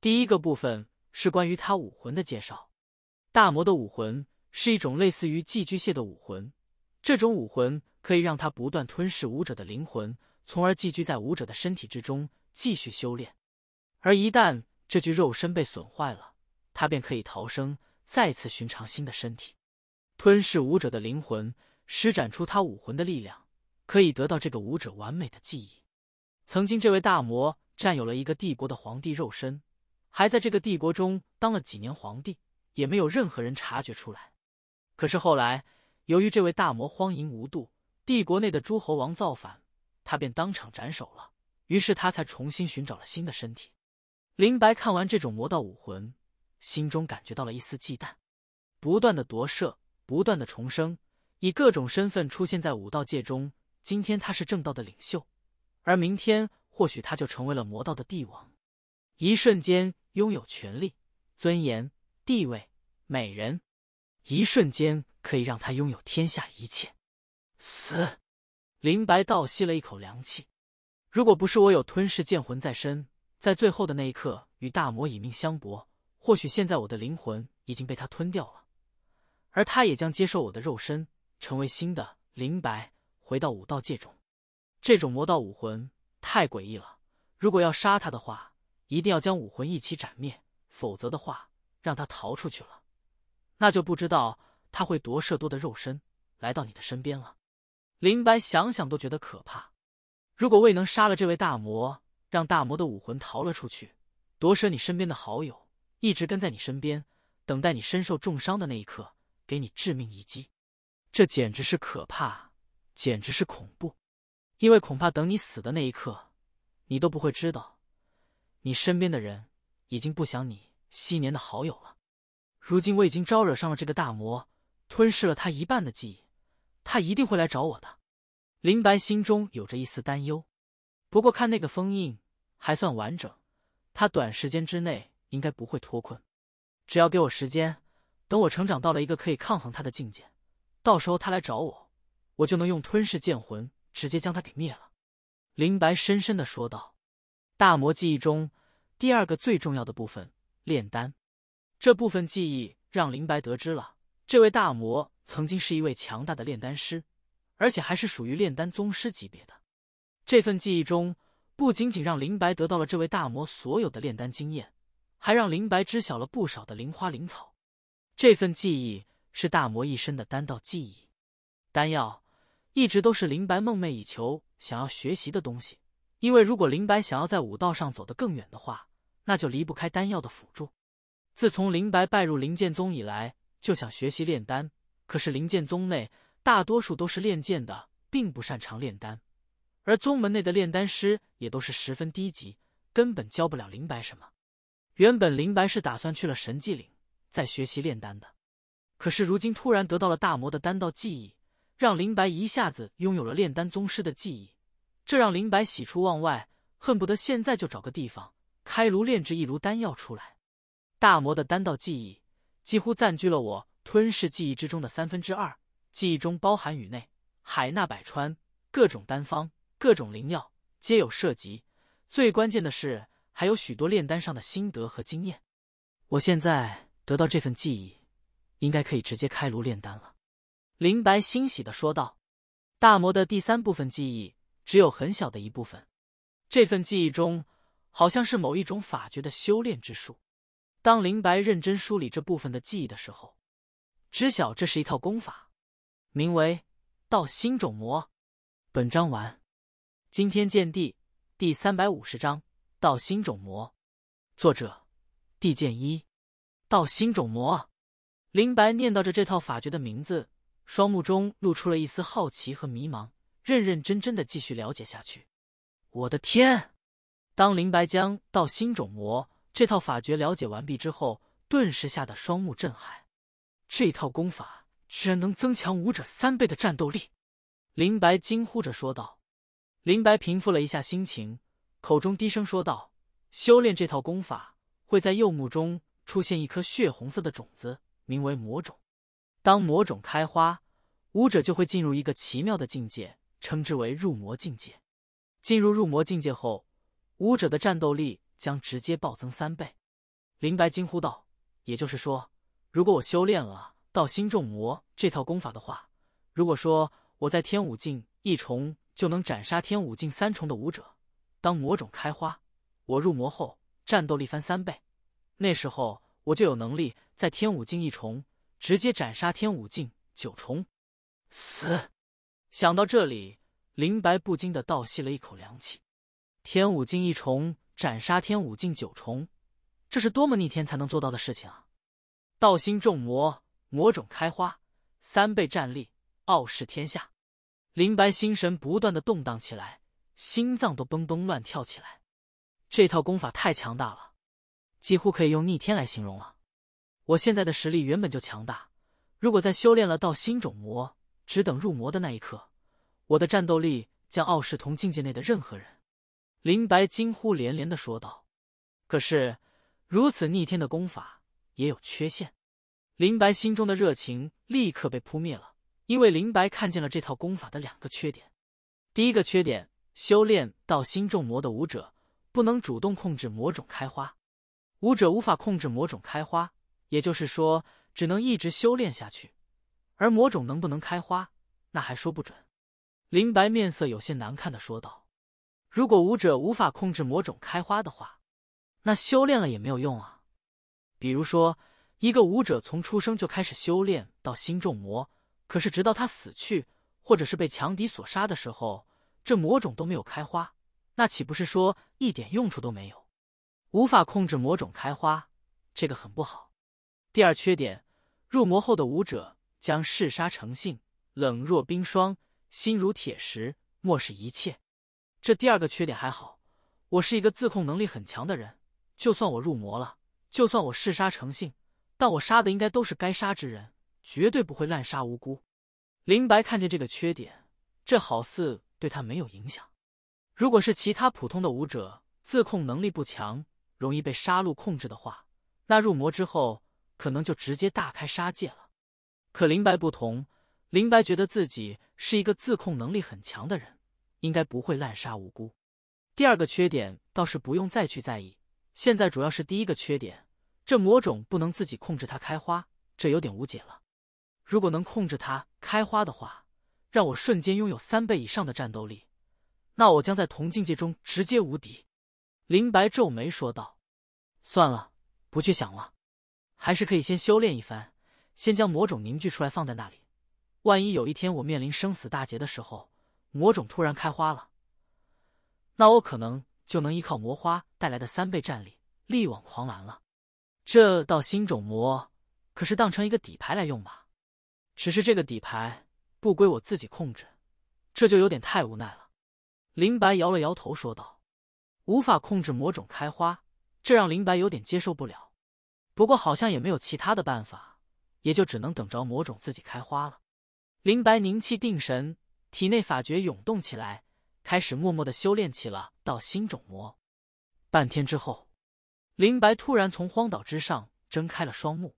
第一个部分是关于他武魂的介绍。大魔的武魂是一种类似于寄居蟹的武魂。这种武魂可以让他不断吞噬武者的灵魂，从而寄居在武者的身体之中继续修炼。而一旦这具肉身被损坏了，他便可以逃生，再次寻常新的身体，吞噬武者的灵魂，施展出他武魂的力量，可以得到这个武者完美的记忆。曾经，这位大魔占有了一个帝国的皇帝肉身，还在这个帝国中当了几年皇帝，也没有任何人察觉出来。可是后来。由于这位大魔荒淫无度，帝国内的诸侯王造反，他便当场斩首了。于是他才重新寻找了新的身体。林白看完这种魔道武魂，心中感觉到了一丝忌惮。不断的夺舍，不断的重生，以各种身份出现在武道界中。今天他是正道的领袖，而明天或许他就成为了魔道的帝王。一瞬间拥有权力、尊严、地位、美人。一瞬间可以让他拥有天下一切。死！林白倒吸了一口凉气。如果不是我有吞噬剑魂在身，在最后的那一刻与大魔以命相搏，或许现在我的灵魂已经被他吞掉了，而他也将接受我的肉身，成为新的林白，回到武道界中。这种魔道武魂太诡异了。如果要杀他的话，一定要将武魂一起斩灭，否则的话，让他逃出去了。那就不知道他会夺舍多的肉身来到你的身边了。林白想想都觉得可怕。如果未能杀了这位大魔，让大魔的武魂逃了出去，夺舍你身边的好友，一直跟在你身边，等待你身受重伤的那一刻，给你致命一击，这简直是可怕，简直是恐怖。因为恐怕等你死的那一刻，你都不会知道，你身边的人已经不想你昔年的好友了。如今我已经招惹上了这个大魔，吞噬了他一半的记忆，他一定会来找我的。林白心中有着一丝担忧，不过看那个封印还算完整，他短时间之内应该不会脱困。只要给我时间，等我成长到了一个可以抗衡他的境界，到时候他来找我，我就能用吞噬剑魂直接将他给灭了。林白深深的说道：“大魔记忆中第二个最重要的部分，炼丹。”这部分记忆让林白得知了，这位大魔曾经是一位强大的炼丹师，而且还是属于炼丹宗师级别的。这份记忆中，不仅仅让林白得到了这位大魔所有的炼丹经验，还让林白知晓了不少的灵花灵草。这份记忆是大魔一身的丹道记忆。丹药一直都是林白梦寐以求、想要学习的东西，因为如果林白想要在武道上走得更远的话，那就离不开丹药的辅助。自从林白拜入灵剑宗以来，就想学习炼丹。可是灵剑宗内大多数都是练剑的，并不擅长炼丹，而宗门内的炼丹师也都是十分低级，根本教不了林白什么。原本林白是打算去了神迹岭再学习炼丹的，可是如今突然得到了大魔的丹道记忆，让林白一下子拥有了炼丹宗师的记忆，这让林白喜出望外，恨不得现在就找个地方开炉炼制一炉丹药出来。大魔的丹道记忆几乎占据了我吞噬记忆之中的三分之二，记忆中包含宇内海纳百川，各种丹方、各种灵药皆有涉及。最关键的是，还有许多炼丹上的心得和经验。我现在得到这份记忆，应该可以直接开炉炼丹了。”林白欣喜的说道。“大魔的第三部分记忆只有很小的一部分，这份记忆中好像是某一种法诀的修炼之术。”当林白认真梳理这部分的记忆的时候，知晓这是一套功法，名为“道心种魔”。本章完，《惊天剑帝》第三百五十章《道心种魔》，作者：地剑一，《道心种魔》。林白念叨着这套法诀的名字，双目中露出了一丝好奇和迷茫，认认真真的继续了解下去。我的天！当林白将“道心种魔”。这套法诀了解完毕之后，顿时吓得双目震撼。这套功法居然能增强武者三倍的战斗力！林白惊呼着说道。林白平复了一下心情，口中低声说道：“修炼这套功法，会在柚木中出现一颗血红色的种子，名为魔种。当魔种开花，武者就会进入一个奇妙的境界，称之为入魔境界。进入入魔境界后，武者的战斗力……”将直接暴增三倍，林白惊呼道：“也就是说，如果我修炼了《道心重魔》这套功法的话，如果说我在天武境一重就能斩杀天武境三重的武者，当魔种开花，我入魔后战斗力翻三倍，那时候我就有能力在天武境一重直接斩杀天武境九重死。”想到这里，林白不禁的倒吸了一口凉气，天武境一重。斩杀天武境九重，这是多么逆天才能做到的事情啊！道心重魔，魔种开花，三倍战力，傲视天下。林白心神不断的动荡起来，心脏都蹦蹦乱跳起来。这套功法太强大了，几乎可以用逆天来形容了。我现在的实力原本就强大，如果再修炼了道心种魔，只等入魔的那一刻，我的战斗力将傲视同境界内的任何人。林白惊呼连连的说道：“可是如此逆天的功法也有缺陷。”林白心中的热情立刻被扑灭了，因为林白看见了这套功法的两个缺点。第一个缺点，修炼到心重魔的武者不能主动控制魔种开花，武者无法控制魔种开花，也就是说只能一直修炼下去。而魔种能不能开花，那还说不准。林白面色有些难看的说道。如果武者无法控制魔种开花的话，那修炼了也没有用啊。比如说，一个武者从出生就开始修炼到心中魔，可是直到他死去，或者是被强敌所杀的时候，这魔种都没有开花，那岂不是说一点用处都没有？无法控制魔种开花，这个很不好。第二缺点，入魔后的武者将嗜杀成性，冷若冰霜，心如铁石，漠视一切。这第二个缺点还好，我是一个自控能力很强的人。就算我入魔了，就算我嗜杀成性，但我杀的应该都是该杀之人，绝对不会滥杀无辜。林白看见这个缺点，这好似对他没有影响。如果是其他普通的武者，自控能力不强，容易被杀戮控制的话，那入魔之后可能就直接大开杀戒了。可林白不同，林白觉得自己是一个自控能力很强的人。应该不会滥杀无辜。第二个缺点倒是不用再去在意，现在主要是第一个缺点，这魔种不能自己控制它开花，这有点无解了。如果能控制它开花的话，让我瞬间拥有三倍以上的战斗力，那我将在同境界中直接无敌。林白皱眉说道：“算了，不去想了，还是可以先修炼一番，先将魔种凝聚出来放在那里。万一有一天我面临生死大劫的时候。”魔种突然开花了，那我可能就能依靠魔花带来的三倍战力力挽狂澜了。这道新种魔可是当成一个底牌来用吧？只是这个底牌不归我自己控制，这就有点太无奈了。林白摇了摇头说道：“无法控制魔种开花，这让林白有点接受不了。不过好像也没有其他的办法，也就只能等着魔种自己开花了。”林白凝气定神。体内法诀涌动起来，开始默默的修炼起了道心种魔。半天之后，林白突然从荒岛之上睁开了双目。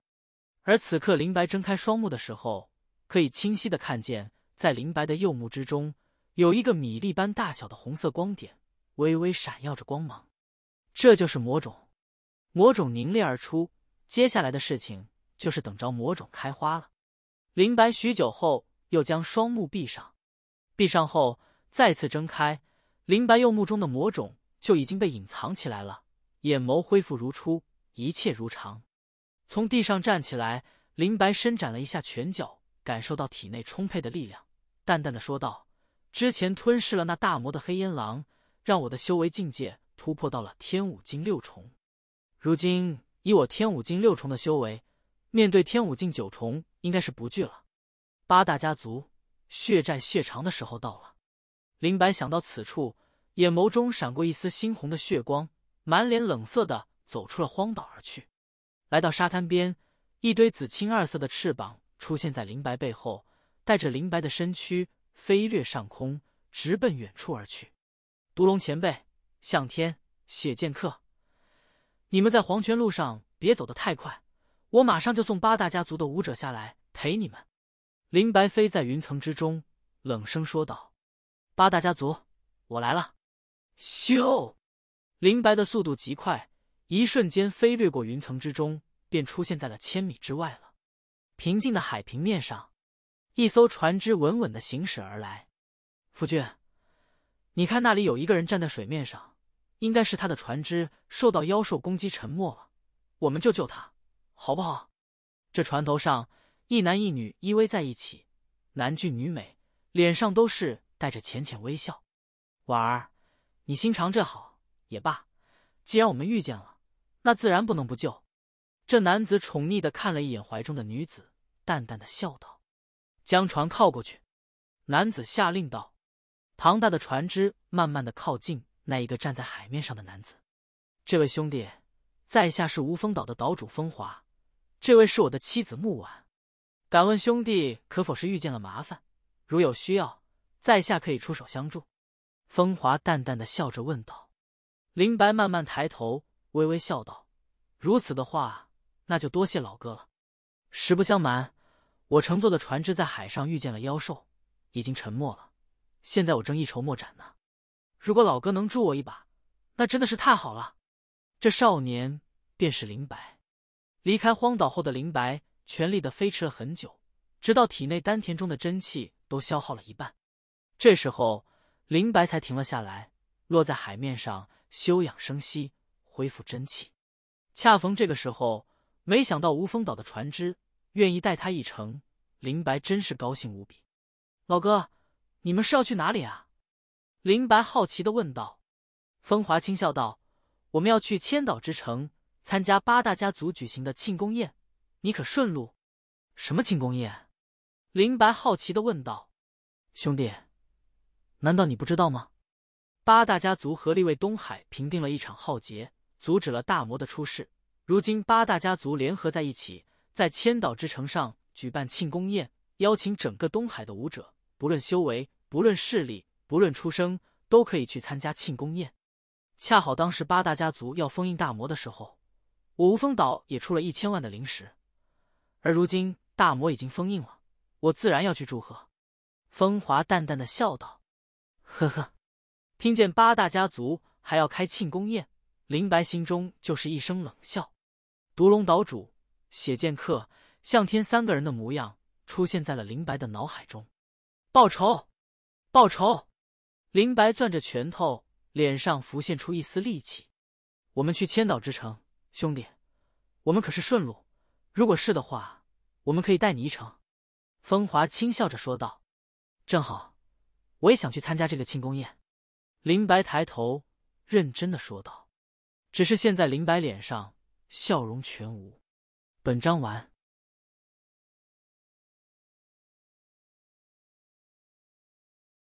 而此刻，林白睁开双目的时候，可以清晰的看见，在林白的右目之中，有一个米粒般大小的红色光点，微微闪耀着光芒。这就是魔种，魔种凝炼而出。接下来的事情就是等着魔种开花了。林白许久后，又将双目闭上。闭上后，再次睁开，林白右目中的魔种就已经被隐藏起来了，眼眸恢复如初，一切如常。从地上站起来，林白伸展了一下拳脚，感受到体内充沛的力量，淡淡的说道：“之前吞噬了那大魔的黑烟狼，让我的修为境界突破到了天武境六重。如今以我天武境六重的修为，面对天武境九重，应该是不惧了。”八大家族。血债血偿的时候到了，林白想到此处，眼眸中闪过一丝猩红的血光，满脸冷色的走出了荒岛而去。来到沙滩边，一堆紫青二色的翅膀出现在林白背后，带着林白的身躯飞掠上空，直奔远处而去。毒龙前辈，向天，血剑客，你们在黄泉路上别走得太快，我马上就送八大家族的武者下来陪你们。林白飞在云层之中，冷声说道：“八大家族，我来了！”咻，林白的速度极快，一瞬间飞掠过云层之中，便出现在了千米之外了。平静的海平面上，一艘船只稳稳的行驶而来。夫君，你看那里有一个人站在水面上，应该是他的船只受到妖兽攻击沉没了，我们救救他，好不好？这船头上。一男一女依偎在一起，男俊女美，脸上都是带着浅浅微笑。婉儿，你心肠这好也罢，既然我们遇见了，那自然不能不救。这男子宠溺的看了一眼怀中的女子，淡淡的笑道：“将船靠过去。”男子下令道：“庞大的船只慢慢的靠近那一个站在海面上的男子。这位兄弟，在下是无风岛的岛主风华，这位是我的妻子木婉。”敢问兄弟，可否是遇见了麻烦？如有需要，在下可以出手相助。”风华淡淡的笑着问道。林白慢慢抬头，微微笑道：“如此的话，那就多谢老哥了。实不相瞒，我乘坐的船只在海上遇见了妖兽，已经沉没了。现在我正一筹莫展呢。如果老哥能助我一把，那真的是太好了。”这少年便是林白。离开荒岛后的林白。全力的飞驰了很久，直到体内丹田中的真气都消耗了一半，这时候林白才停了下来，落在海面上休养生息，恢复真气。恰逢这个时候，没想到无风岛的船只愿意带他一程，林白真是高兴无比。老哥，你们是要去哪里啊？林白好奇的问道。风华轻笑道：“我们要去千岛之城，参加八大家族举行的庆功宴。”你可顺路？什么庆功宴？林白好奇的问道：“兄弟，难道你不知道吗？八大家族合力为东海平定了一场浩劫，阻止了大魔的出世。如今八大家族联合在一起，在千岛之城上举办庆功宴，邀请整个东海的武者，不论修为、不论势力、不论出生，都可以去参加庆功宴。恰好当时八大家族要封印大魔的时候，我无风岛也出了一千万的灵石。”而如今大魔已经封印了，我自然要去祝贺。”风华淡淡的笑道，“呵呵。”听见八大家族还要开庆功宴，林白心中就是一声冷笑。毒龙岛主、血剑客、向天三个人的模样出现在了林白的脑海中。报仇！报仇！林白攥着拳头，脸上浮现出一丝戾气。“我们去千岛之城，兄弟，我们可是顺路。”如果是的话，我们可以带你一程。”风华轻笑着说道。“正好，我也想去参加这个庆功宴。”林白抬头认真的说道。只是现在，林白脸上笑容全无。本章完。